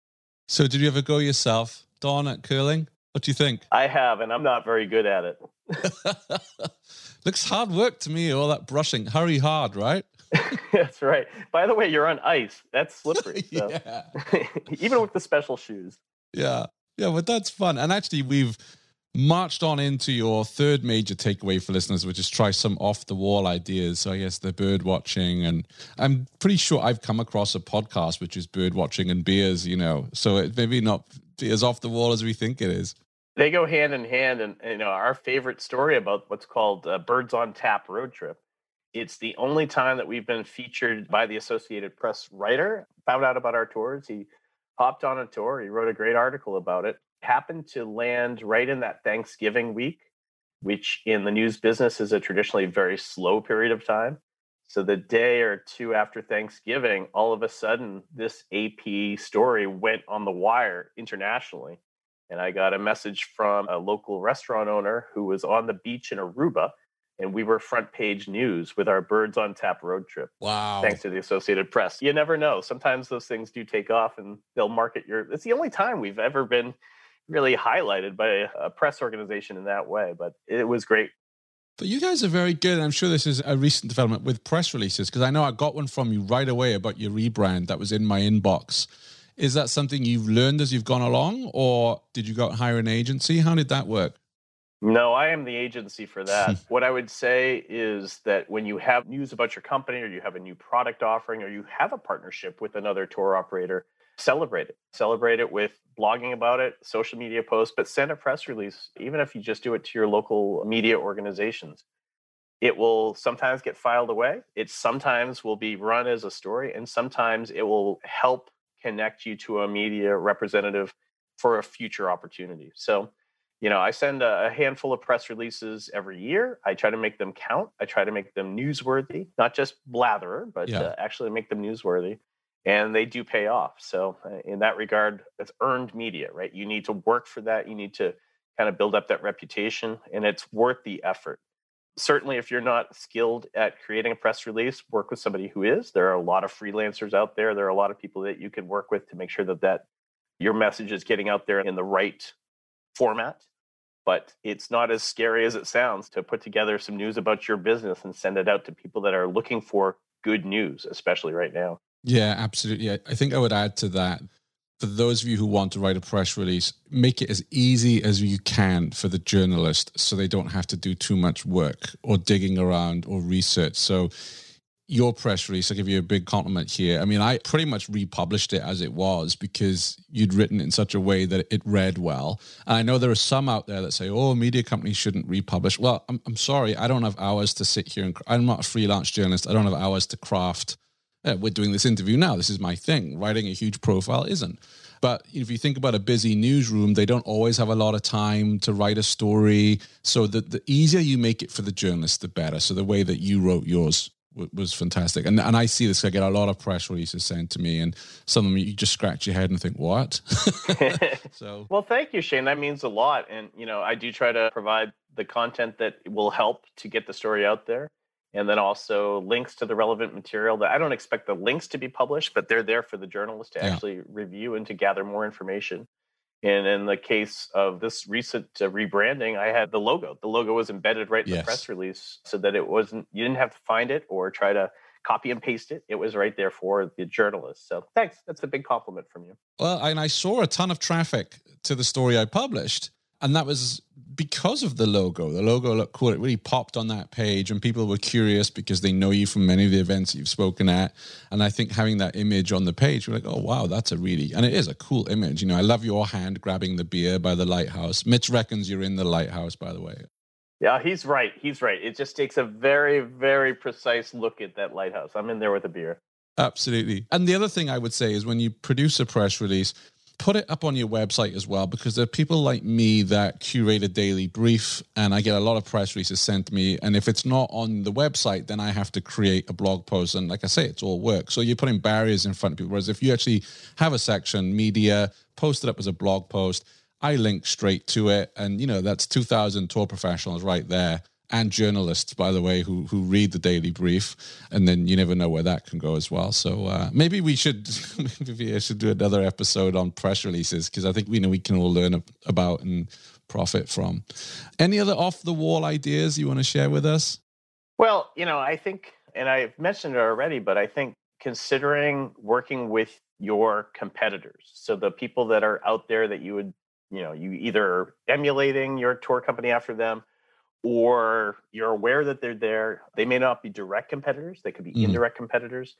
So, did you ever go yourself, Dawn, at curling? What do you think? I have, and I'm not very good at it. (laughs) Looks hard work to me, all that brushing. Hurry hard, right? (laughs) That's right. By the way, you're on ice. That's slippery. (laughs) So. yeah. Even with the special shoes. Yeah. Yeah, but that's fun. And actually, we've marched on into your third major takeaway for listeners, which is try some off the wall ideas. So I guess the bird watching, and I'm pretty sure I've come across a podcast which is bird watching and beers. You know, so it maybe not as off the wall as we think it is. They go hand in hand, and you know our favorite story about what's called a uh, Birds on Tap road trip. It's the only time that we've been featured by the Associated Press writer. Found out about our tours. He hopped on a tour. He wrote a great article about it happened to land right in that Thanksgiving week, which in the news business is a traditionally very slow period of time. So the day or two after Thanksgiving, all of a sudden, this AP story went on the wire internationally. And I got a message from a local restaurant owner who was on the beach in Aruba. And we were front page news with our Birds on Tap road trip. Wow. Thanks to the Associated Press. You never know. Sometimes those things do take off and they'll market your. It's the only time we've ever been really highlighted by a press organization in that way, but it was great. But you guys are very good. I'm sure this is a recent development with press releases because I know I got one from you right away about your rebrand that was in my inbox. Is that something you've learned as you've gone along, or did you go hire an agency? How did that work? No, I am the agency for that. (laughs) what I would say is that when you have news about your company or you have a new product offering or you have a partnership with another tour operator, celebrate it. Celebrate it with blogging about it, social media posts, but send a press release, even if you just do it to your local media organizations. It will sometimes get filed away. It sometimes will be run as a story, and sometimes it will help connect you to a media representative for a future opportunity. So, you know, I send a handful of press releases every year. I try to make them count. I try to make them newsworthy, not just blather, but yeah. uh, actually make them newsworthy and they do pay off. So, uh, in that regard, it's earned media, right? You need to work for that. You need to kind of build up that reputation, and it's worth the effort. Certainly, if you're not skilled at creating a press release, work with somebody who is. There are a lot of freelancers out there. There are a lot of people that you can work with to make sure that that your message is getting out there in the right format. But it's not as scary as it sounds to put together some news about your business and send it out to people that are looking for good news, especially right now. Yeah, absolutely. I think I would add to that for those of you who want to write a press release, make it as easy as you can for the journalist so they don't have to do too much work or digging around or research. So, your press release, I'll give you a big compliment here. I mean, I pretty much republished it as it was because you'd written it in such a way that it read well. And I know there are some out there that say, oh, media companies shouldn't republish. Well, I'm, I'm sorry, I don't have hours to sit here and I'm not a freelance journalist. I don't have hours to craft yeah, we're doing this interview now. This is my thing. Writing a huge profile isn't. But if you think about a busy newsroom, they don't always have a lot of time to write a story. So the, the easier you make it for the journalist, the better. So the way that you wrote yours w- was fantastic. And, and I see this, I get a lot of press releases sent to me, and some of them you just scratch your head and think, what? (laughs) (laughs) so Well, thank you, Shane. That means a lot. And, you know, I do try to provide the content that will help to get the story out there and then also links to the relevant material that I don't expect the links to be published, but they're there for the journalist to yeah. actually review and to gather more information. And in the case of this recent uh, rebranding, I had the logo. The logo was embedded right in yes. the press release so that it wasn't, you didn't have to find it or try to copy and paste it. It was right there for the journalist. So thanks. That's a big compliment from you. Well, and I saw a ton of traffic to the story I published and that was because of the logo. The logo looked cool. It really popped on that page, and people were curious because they know you from many of the events you've spoken at. And I think having that image on the page, you are like, oh wow, that's a really and it is a cool image. You know, I love your hand grabbing the beer by the lighthouse. Mitch reckons you're in the lighthouse, by the way. Yeah, he's right. He's right. It just takes a very, very precise look at that lighthouse. I'm in there with a beer. Absolutely. And the other thing I would say is when you produce a press release, put it up on your website as well because there are people like me that curate a daily brief and I get a lot of press releases sent to me. And if it's not on the website, then I have to create a blog post. And like I say, it's all work. So you're putting barriers in front of people. Whereas if you actually have a section, media, post it up as a blog post, I link straight to it. And, you know, that's 2,000 tour professionals right there and journalists, by the way, who who read the daily brief, and then you never know where that can go as well. So uh, maybe we should (laughs) maybe I should do another episode on press releases because I think we you know we can all learn about and profit from. Any other off the wall ideas you want to share with us? Well, you know, I think, and I've mentioned it already, but I think considering working with your competitors, so the people that are out there that you would you know you either emulating your tour company after them or you're aware that they're there. They may not be direct competitors, they could be mm-hmm. indirect competitors.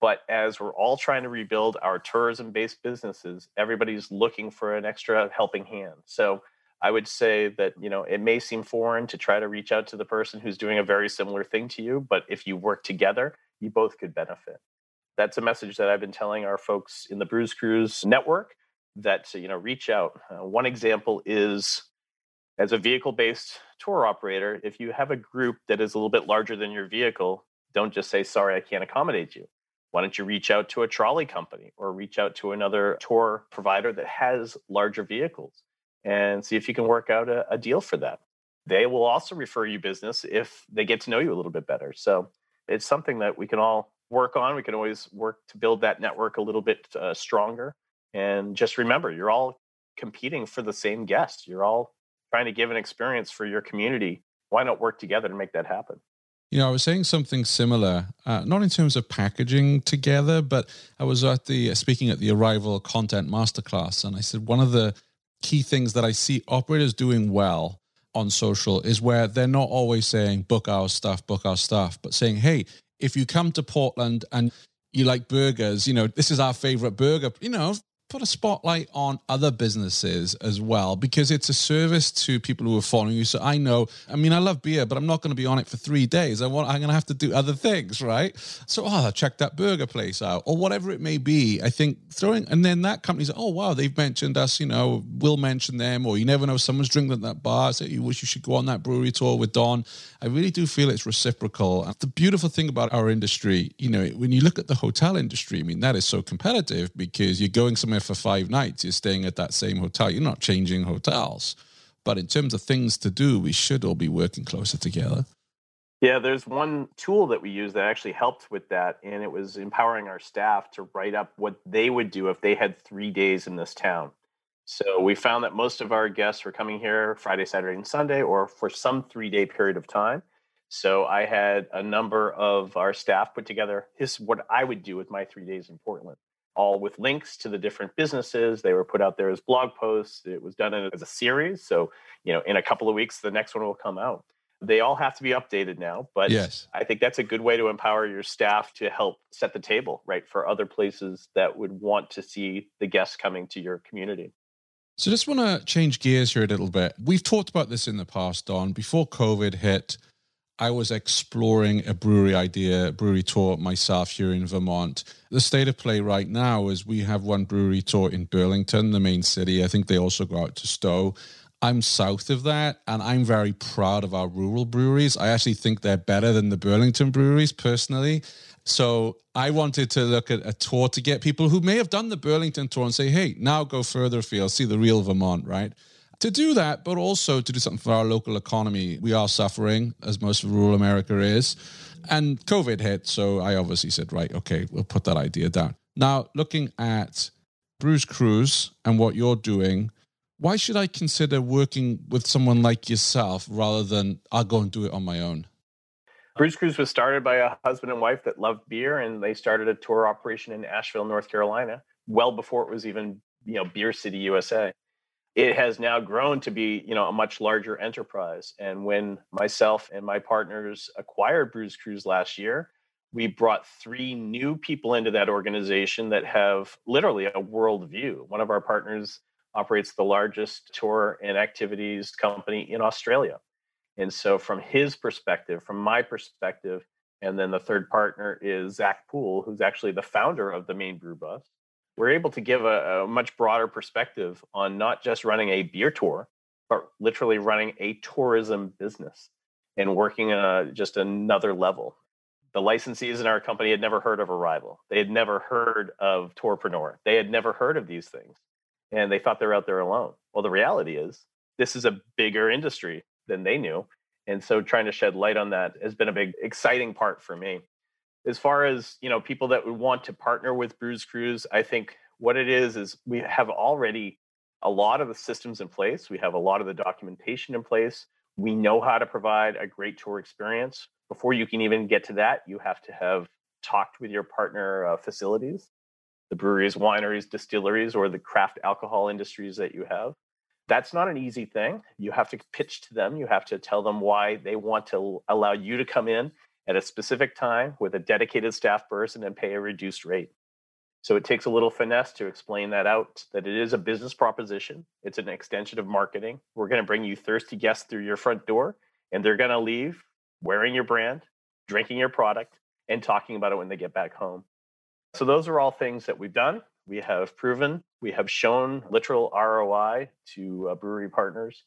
But as we're all trying to rebuild our tourism based businesses, everybody's looking for an extra helping hand. So I would say that, you know, it may seem foreign to try to reach out to the person who's doing a very similar thing to you, but if you work together, you both could benefit. That's a message that I've been telling our folks in the Bruise Cruise network that, you know, reach out. Uh, one example is as a vehicle based tour operator, if you have a group that is a little bit larger than your vehicle, don't just say, sorry, I can't accommodate you. Why don't you reach out to a trolley company or reach out to another tour provider that has larger vehicles and see if you can work out a, a deal for that? They will also refer you business if they get to know you a little bit better. So it's something that we can all work on. We can always work to build that network a little bit uh, stronger. And just remember, you're all competing for the same guest. You're all trying to give an experience for your community. Why not work together to make that happen? You know, I was saying something similar, uh, not in terms of packaging together, but I was at the uh, speaking at the Arrival Content Masterclass, and I said one of the key things that I see operators doing well on social is where they're not always saying book our stuff, book our stuff, but saying, hey, if you come to Portland and you like burgers, you know, this is our favorite burger. You know, put a spotlight on other businesses as well because it's a service to people who are following you. So I know, I mean, I love beer, but I'm not going to be on it for three days. I want, I'm going to have to do other things, right? So, oh, check that burger place out or whatever it may be. I think throwing, and then that company's, oh, wow, they've mentioned us, you know, we'll mention them, or you never know, someone's drinking at that bar. So you wish you should go on that brewery tour with Don. I really do feel it's reciprocal. The beautiful thing about our industry, you know, when you look at the hotel industry, I mean, that is so competitive because you're going somewhere for five nights. You're staying at that same hotel. You're not changing hotels. But in terms of things to do, we should all be working closer together. Yeah, there's one tool that we use that actually helped with that, and it was empowering our staff to write up what they would do if they had three days in this town. So we found that most of our guests were coming here Friday, Saturday, and Sunday, or for some three day period of time. So I had a number of our staff put together his what I would do with my three days in Portland all with links to the different businesses. They were put out there as blog posts. It was done as a series. So, you know, in a couple of weeks, the next one will come out. They all have to be updated now, but yes. I think that's a good way to empower your staff to help set the table, right, for other places that would want to see the guests coming to your community. So, just want to change gears here a little bit. We've talked about this in the past, Don. Before COVID hit, I was exploring a brewery idea, brewery tour myself here in Vermont. The state of play right now is we have one brewery tour in Burlington, the main city. I think they also go out to Stowe. I'm south of that, and I'm very proud of our rural breweries. I actually think they're better than the Burlington breweries personally. So I wanted to look at a tour to get people who may have done the Burlington tour and say, hey, now go further afield, see the real Vermont, right? to do that, but also to do something for our local economy. We are suffering, as most of rural America is. And COVID hit. So I obviously said, right, okay, we'll put that idea down. Now, looking at Bruce Cruz and what you're doing, why should I consider working with someone like yourself rather than I'll go and do it on my own? Bruce Cruz was started by a husband and wife that loved beer, and they started a tour operation in Asheville, North Carolina, well before it was even you know Beer City, USA it has now grown to be you know a much larger enterprise and when myself and my partners acquired bruce cruise last year we brought three new people into that organization that have literally a world view one of our partners operates the largest tour and activities company in australia and so from his perspective from my perspective and then the third partner is zach poole who's actually the founder of the main brew bus we're able to give a, a much broader perspective on not just running a beer tour, but literally running a tourism business and working on uh, just another level. The licensees in our company had never heard of Arrival. They had never heard of Tourpreneur. They had never heard of these things. And they thought they were out there alone. Well, the reality is, this is a bigger industry than they knew. And so trying to shed light on that has been a big, exciting part for me as far as you know people that would want to partner with brews crews i think what it is is we have already a lot of the systems in place we have a lot of the documentation in place we know how to provide a great tour experience before you can even get to that you have to have talked with your partner uh, facilities the breweries wineries distilleries or the craft alcohol industries that you have that's not an easy thing you have to pitch to them you have to tell them why they want to allow you to come in at a specific time with a dedicated staff person and pay a reduced rate. So it takes a little finesse to explain that out that it is a business proposition. It's an extension of marketing. We're going to bring you thirsty guests through your front door, and they're going to leave wearing your brand, drinking your product, and talking about it when they get back home. So those are all things that we've done. We have proven, we have shown literal ROI to uh, brewery partners.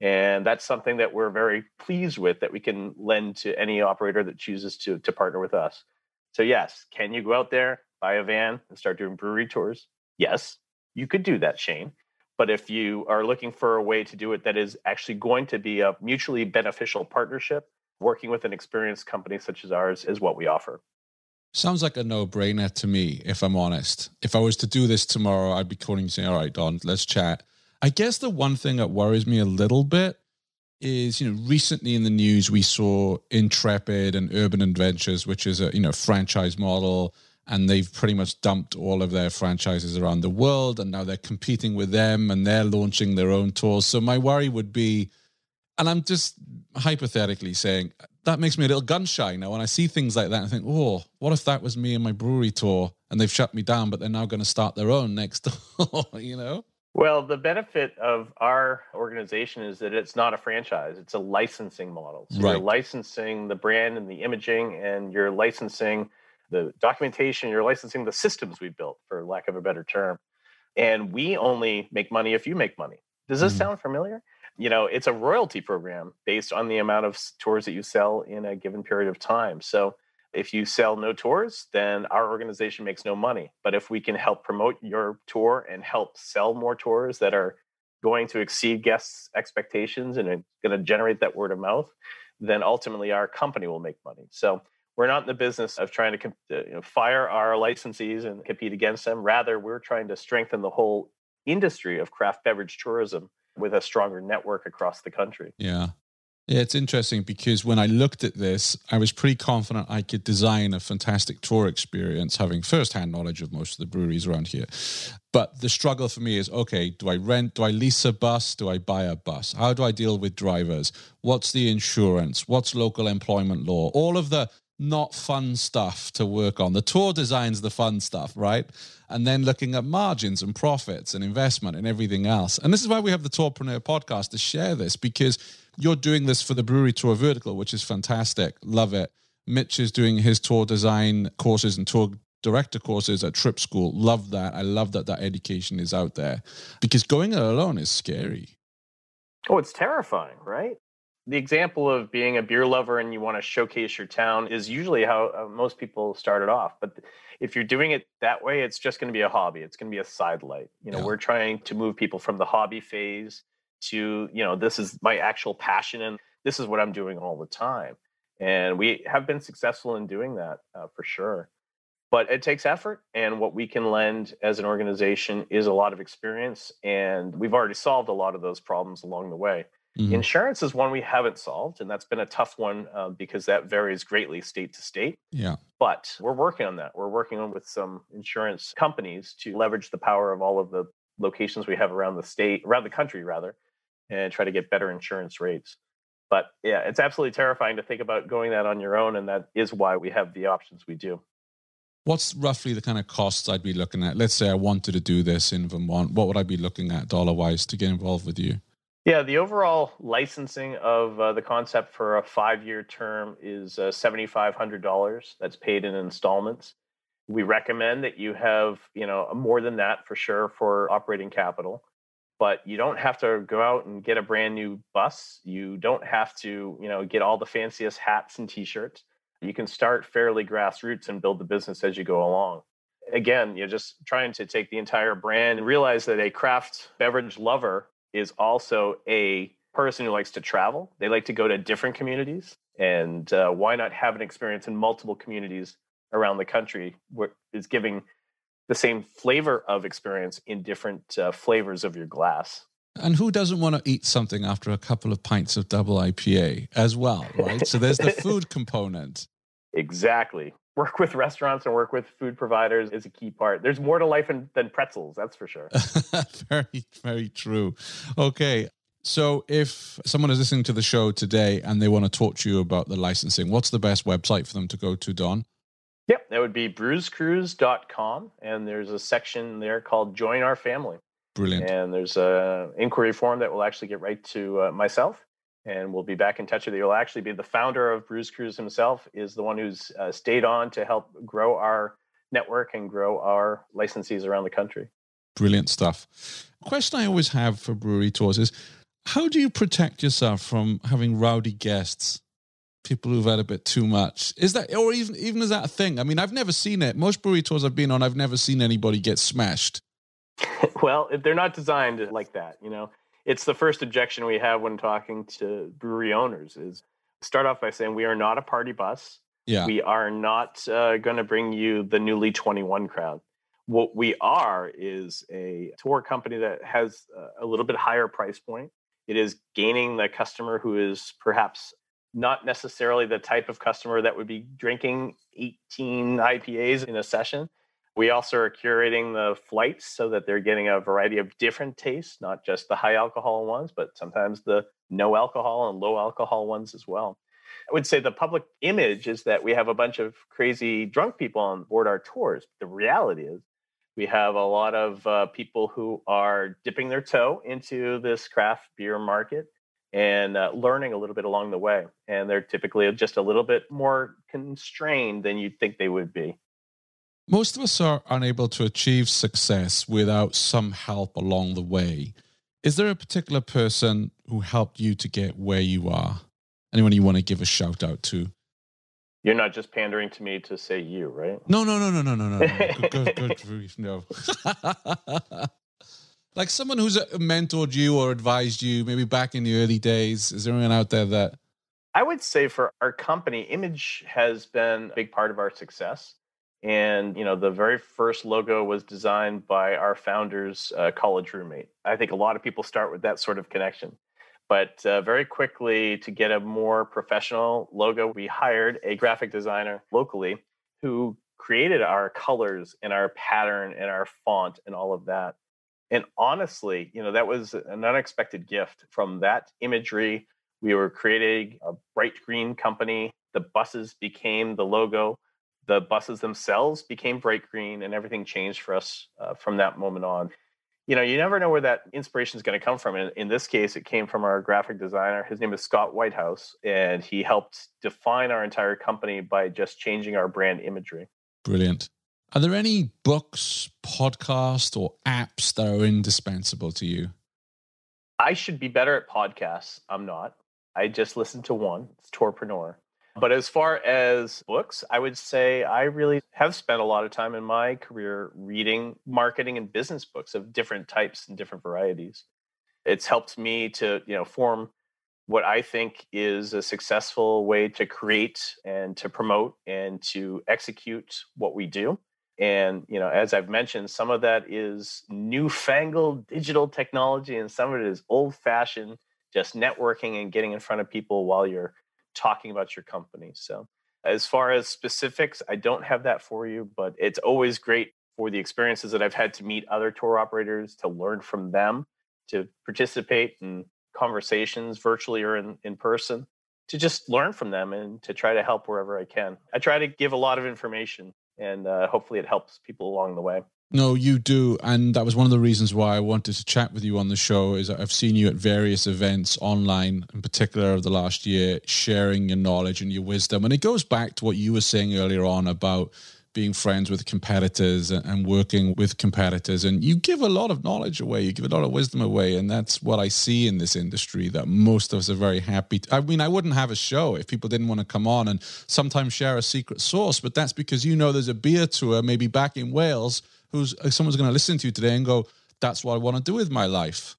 And that's something that we're very pleased with that we can lend to any operator that chooses to, to partner with us. So, yes, can you go out there, buy a van, and start doing brewery tours? Yes, you could do that, Shane. But if you are looking for a way to do it that is actually going to be a mutually beneficial partnership, working with an experienced company such as ours is what we offer. Sounds like a no brainer to me, if I'm honest. If I was to do this tomorrow, I'd be calling you saying, All right, Don, let's chat. I guess the one thing that worries me a little bit is you know recently in the news we saw Intrepid and Urban Adventures, which is a you know franchise model, and they've pretty much dumped all of their franchises around the world, and now they're competing with them, and they're launching their own tours. So my worry would be, and I'm just hypothetically saying that makes me a little gun shy now when I see things like that. I think, oh, what if that was me and my brewery tour, and they've shut me down, but they're now going to start their own next door, (laughs) you know? Well, the benefit of our organization is that it's not a franchise, it's a licensing model. So right. you're licensing the brand and the imaging, and you're licensing the documentation, you're licensing the systems we have built, for lack of a better term. And we only make money if you make money. Does this mm-hmm. sound familiar? You know, it's a royalty program based on the amount of tours that you sell in a given period of time. So if you sell no tours, then our organization makes no money. But if we can help promote your tour and help sell more tours that are going to exceed guests' expectations and are going to generate that word of mouth, then ultimately our company will make money. So we're not in the business of trying to uh, you know, fire our licensees and compete against them. Rather, we're trying to strengthen the whole industry of craft beverage tourism with a stronger network across the country. Yeah. Yeah, it's interesting because when I looked at this, I was pretty confident I could design a fantastic tour experience having first-hand knowledge of most of the breweries around here. But the struggle for me is okay, do I rent, do I lease a bus, do I buy a bus? How do I deal with drivers? What's the insurance? What's local employment law? All of the not fun stuff to work on. The tour design's the fun stuff, right? And then looking at margins and profits and investment and everything else. And this is why we have the Tourpreneur podcast to share this because you're doing this for the brewery tour vertical, which is fantastic. Love it. Mitch is doing his tour design courses and tour director courses at Trip School. Love that. I love that that education is out there because going it alone is scary. Oh, it's terrifying, right? the example of being a beer lover and you want to showcase your town is usually how uh, most people started off. But if you're doing it that way, it's just going to be a hobby. It's going to be a sidelight. You know, yeah. we're trying to move people from the hobby phase to, you know, this is my actual passion and this is what I'm doing all the time. And we have been successful in doing that uh, for sure. But it takes effort. And what we can lend as an organization is a lot of experience. And we've already solved a lot of those problems along the way Mm-hmm. Insurance is one we haven't solved, and that's been a tough one uh, because that varies greatly state to state. Yeah. But we're working on that. We're working on with some insurance companies to leverage the power of all of the locations we have around the state, around the country, rather, and try to get better insurance rates. But yeah, it's absolutely terrifying to think about going that on your own, and that is why we have the options we do. What's roughly the kind of costs I'd be looking at? Let's say I wanted to do this in Vermont. What would I be looking at dollar wise to get involved with you? Yeah, the overall licensing of uh, the concept for a five year term is uh, $7,500. That's paid in installments. We recommend that you have, you know, more than that for sure for operating capital, but you don't have to go out and get a brand new bus. You don't have to, you know, get all the fanciest hats and t shirts. You can start fairly grassroots and build the business as you go along again, you're just trying to take the entire brand and realize that a craft beverage lover is also a person who likes to travel. They like to go to different communities. And uh, why not have an experience in multiple communities around the country where is giving the same flavor of experience in different uh, flavors of your glass? And who doesn't want to eat something after a couple of pints of double IPA as well, right? so there's the (laughs) food component. Exactly work with restaurants and work with food providers is a key part. There's more to life than, than pretzels, that's for sure. (laughs) very, very true. Okay. So, if someone is listening to the show today and they want to talk to you about the licensing, what's the best website for them to go to, Don? Yep, that would be brewscruise.com, And there's a section there called Join Our Family. Brilliant. And there's an inquiry form that will actually get right to uh, myself and we'll be back in touch with you. you will actually be the founder of Bruce Cruise himself, is the one who's uh, stayed on to help grow our network and grow our licensees around the country. Brilliant stuff. Question I always have for brewery tours is how do you protect yourself from having rowdy guests? People who've had a bit too much. Is that, or even, even is that a thing? I mean, I've never seen it. Most brewery tours I've been on, I've never seen anybody get smashed. (laughs) well, they're not designed like that, you know it's the first objection we have when talking to brewery owners is start off by saying we are not a party bus. Yeah. We are not uh, going to bring you the newly 21 crowd. What we are is a tour company that has a little bit higher price point. It is gaining the customer who is perhaps not necessarily the type of customer that would be drinking 18 IPAs in a session, we also are curating the flights so that they're getting a variety of different tastes, not just the high alcohol ones, but sometimes the no alcohol and low alcohol ones as well. I would say the public image is that we have a bunch of crazy drunk people on board our tours. The reality is we have a lot of uh, people who are dipping their toe into this craft beer market and uh, learning a little bit along the way. And they're typically just a little bit more constrained than you'd think they would be. Most of us are unable to achieve success without some help along the way. Is there a particular person who helped you to get where you are? Anyone you want to give a shout out to? You're not just pandering to me to say you, right? No, no, no, no, no, no, no. (laughs) good, good, good no. (laughs) like someone who's uh, mentored you or advised you, maybe back in the early days. Is there anyone out there that? I would say for our company, image has been a big part of our success and you know the very first logo was designed by our founder's uh, college roommate i think a lot of people start with that sort of connection but uh, very quickly to get a more professional logo we hired a graphic designer locally who created our colors and our pattern and our font and all of that and honestly you know that was an unexpected gift from that imagery we were creating a bright green company the buses became the logo the buses themselves became bright green and everything changed for us uh, from that moment on you know you never know where that inspiration is going to come from in this case it came from our graphic designer his name is scott whitehouse and he helped define our entire company by just changing our brand imagery brilliant are there any books podcasts or apps that are indispensable to you i should be better at podcasts i'm not i just listened to one it's tourpreneur but as far as books, I would say I really have spent a lot of time in my career reading marketing and business books of different types and different varieties. It's helped me to, you know, form what I think is a successful way to create and to promote and to execute what we do. And, you know, as I've mentioned, some of that is newfangled digital technology and some of it is old fashioned just networking and getting in front of people while you're talking about your company. So, as far as specifics, I don't have that for you, but it's always great for the experiences that I've had to meet other tour operators, to learn from them, to participate in conversations virtually or in, in person, to just learn from them and to try to help wherever I can. I try to give a lot of information and uh, hopefully it helps people along the way. No, you do, and that was one of the reasons why I wanted to chat with you on the show. Is I've seen you at various events online, in particular of the last year, sharing your knowledge and your wisdom, and it goes back to what you were saying earlier on about being friends with competitors and working with competitors. And you give a lot of knowledge away, you give a lot of wisdom away. And that's what I see in this industry that most of us are very happy. To, I mean, I wouldn't have a show if people didn't want to come on and sometimes share a secret source, but that's because you know there's a beer tour maybe back in Wales who's someone's going to listen to you today and go, that's what I want to do with my life.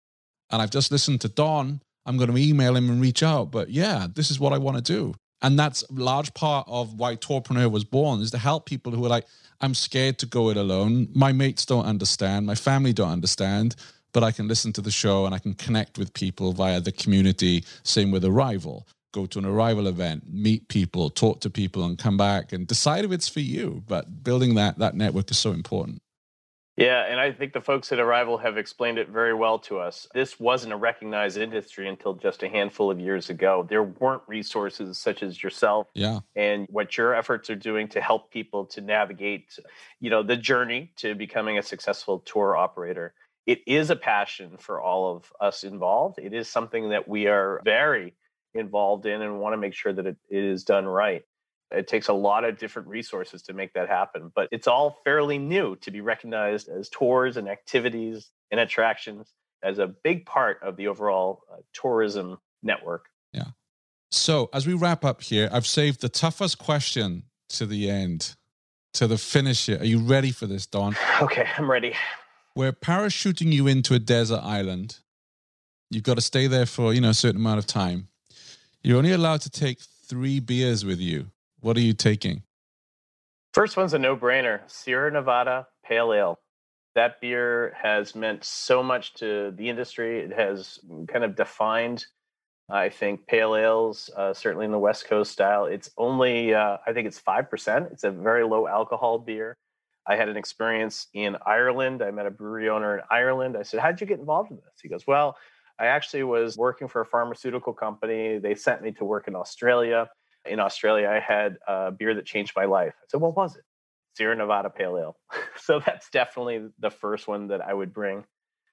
And I've just listened to Don. I'm going to email him and reach out. But yeah, this is what I want to do. And that's a large part of why Tourpreneur was born is to help people who are like, I'm scared to go it alone. My mates don't understand. My family don't understand. But I can listen to the show and I can connect with people via the community. Same with Arrival. Go to an Arrival event, meet people, talk to people, and come back and decide if it's for you. But building that that network is so important. Yeah, and I think the folks at Arrival have explained it very well to us. This wasn't a recognized industry until just a handful of years ago. There weren't resources such as yourself yeah. and what your efforts are doing to help people to navigate, you know, the journey to becoming a successful tour operator. It is a passion for all of us involved. It is something that we are very involved in and want to make sure that it is done right. It takes a lot of different resources to make that happen, but it's all fairly new to be recognized as tours and activities and attractions as a big part of the overall uh, tourism network. Yeah. So, as we wrap up here, I've saved the toughest question to the end, to the finish here. Are you ready for this, Don? Okay, I'm ready. We're parachuting you into a desert island. You've got to stay there for, you know, a certain amount of time. You're only allowed to take three beers with you. What are you taking? First one's a no brainer Sierra Nevada Pale Ale. That beer has meant so much to the industry. It has kind of defined, I think, pale ales, uh, certainly in the West Coast style. It's only, uh, I think it's 5%. It's a very low alcohol beer. I had an experience in Ireland. I met a brewery owner in Ireland. I said, How'd you get involved in this? He goes, Well, I actually was working for a pharmaceutical company. They sent me to work in Australia in Australia, I had a beer that changed my life. I said, what was it? Sierra Nevada Pale Ale. (laughs) so that's definitely the first one that I would bring.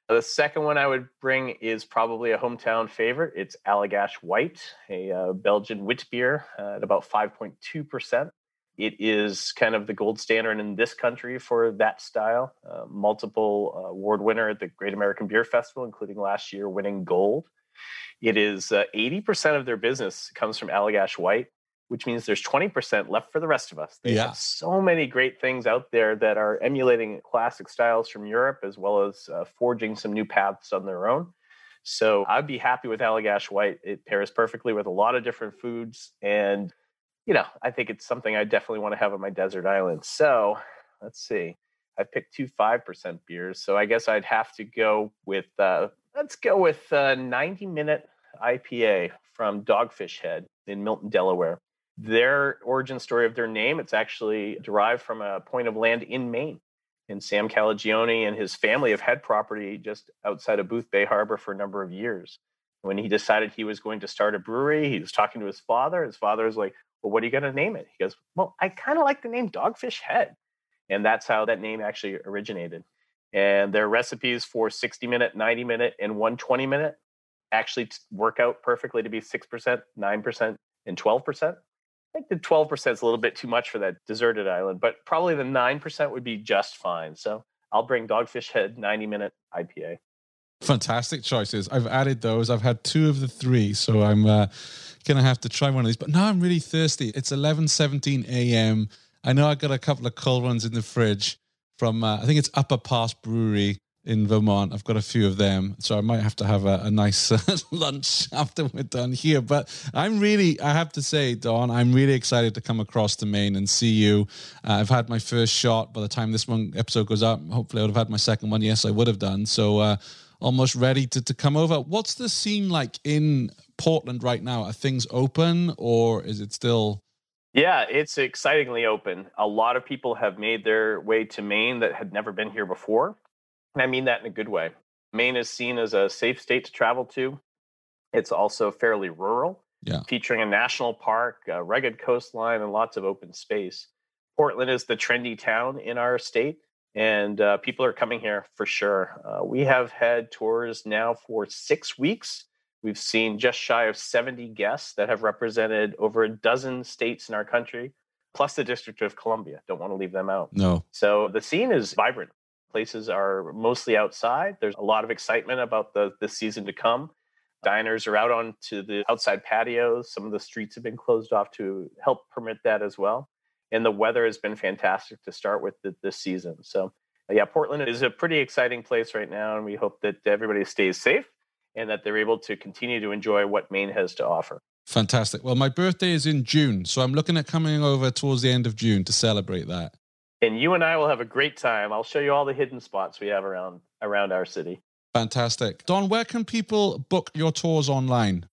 The second one I would bring is probably a hometown favorite. It's Allagash White, a uh, Belgian wit beer uh, at about 5.2%. It is kind of the gold standard in this country for that style. Uh, multiple uh, award winner at the Great American Beer Festival, including last year winning gold. It is 80% uh, of their business comes from Allagash White which means there's 20% left for the rest of us. They yeah. have so many great things out there that are emulating classic styles from Europe as well as uh, forging some new paths on their own. So I'd be happy with Allagash White. It pairs perfectly with a lot of different foods. And, you know, I think it's something I definitely want to have on my desert island. So let's see. I picked two 5% beers. So I guess I'd have to go with, uh, let's go with uh, 90 minute IPA from Dogfish Head in Milton, Delaware their origin story of their name. It's actually derived from a point of land in Maine. And Sam Calagione and his family have had property just outside of Booth Bay Harbor for a number of years. When he decided he was going to start a brewery, he was talking to his father. His father was like, Well, what are you going to name it? He goes, Well, I kind of like the name Dogfish Head. And that's how that name actually originated. And their recipes for 60 minute, 90 minute, and 120 minute actually work out perfectly to be 6%, 9%, and 12%. I think the 12% is a little bit too much for that deserted island, but probably the 9% would be just fine. So I'll bring Dogfish Head 90 minute IPA. Fantastic choices. I've added those. I've had two of the three, so I'm uh, gonna have to try one of these. But now I'm really thirsty. It's 11:17 a.m. I know I got a couple of cold ones in the fridge from uh, I think it's Upper Pass Brewery in Vermont. I've got a few of them, so I might have to have a, a nice (laughs) uh, lunch (laughs) after we're done here. But I'm really, I have to say, Don, I'm really excited to come across to Maine and see you. Uh, I've had my first shot. By the time this one episode goes out, hopefully I would have had my second one. Yes, I would have done. So uh, almost ready to, to come over. What's the scene like in Portland right now? Are things open or is it still? Yeah, it's excitingly open. A lot of people have made their way to Maine that had never been here before. And I mean that in a good way. Maine is seen as a safe state to travel to. It's also fairly rural, yeah. featuring a national park, a rugged coastline, and lots of open space. Portland is the trendy town in our state, and uh, people are coming here for sure. Uh, we have had tours now for six weeks. We've seen just shy of 70 guests that have represented over a dozen states in our country, plus the District of Columbia. Don't want to leave them out. No. So the scene is vibrant Places are mostly outside. There's a lot of excitement about the, this season to come. Diners are out onto the outside patios. Some of the streets have been closed off to help permit that as well. And the weather has been fantastic to start with the, this season. So, yeah, Portland is a pretty exciting place right now. And we hope that everybody stays safe and that they're able to continue to enjoy what Maine has to offer. Fantastic. Well, my birthday is in June, so I'm looking at coming over towards the end of June to celebrate that and you and I will have a great time. I'll show you all the hidden spots we have around around our city. Fantastic. Don, where can people book your tours online?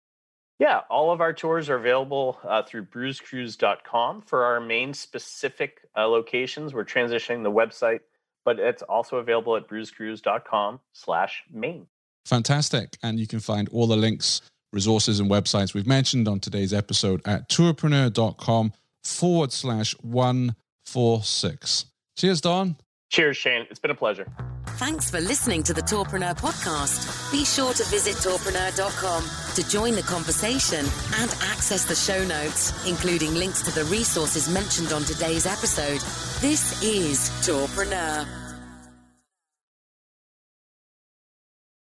Yeah, all of our tours are available uh, through bruisecruise.com for our main specific uh, locations. We're transitioning the website, but it's also available at bruisecruise.com slash main. Fantastic. And you can find all the links, resources, and websites we've mentioned on today's episode at tourpreneur.com forward slash one 46. Cheers, Don. Cheers, Shane. It's been a pleasure. Thanks for listening to the Tourpreneur podcast. Be sure to visit tourpreneur.com to join the conversation and access the show notes, including links to the resources mentioned on today's episode. This is Tourpreneur.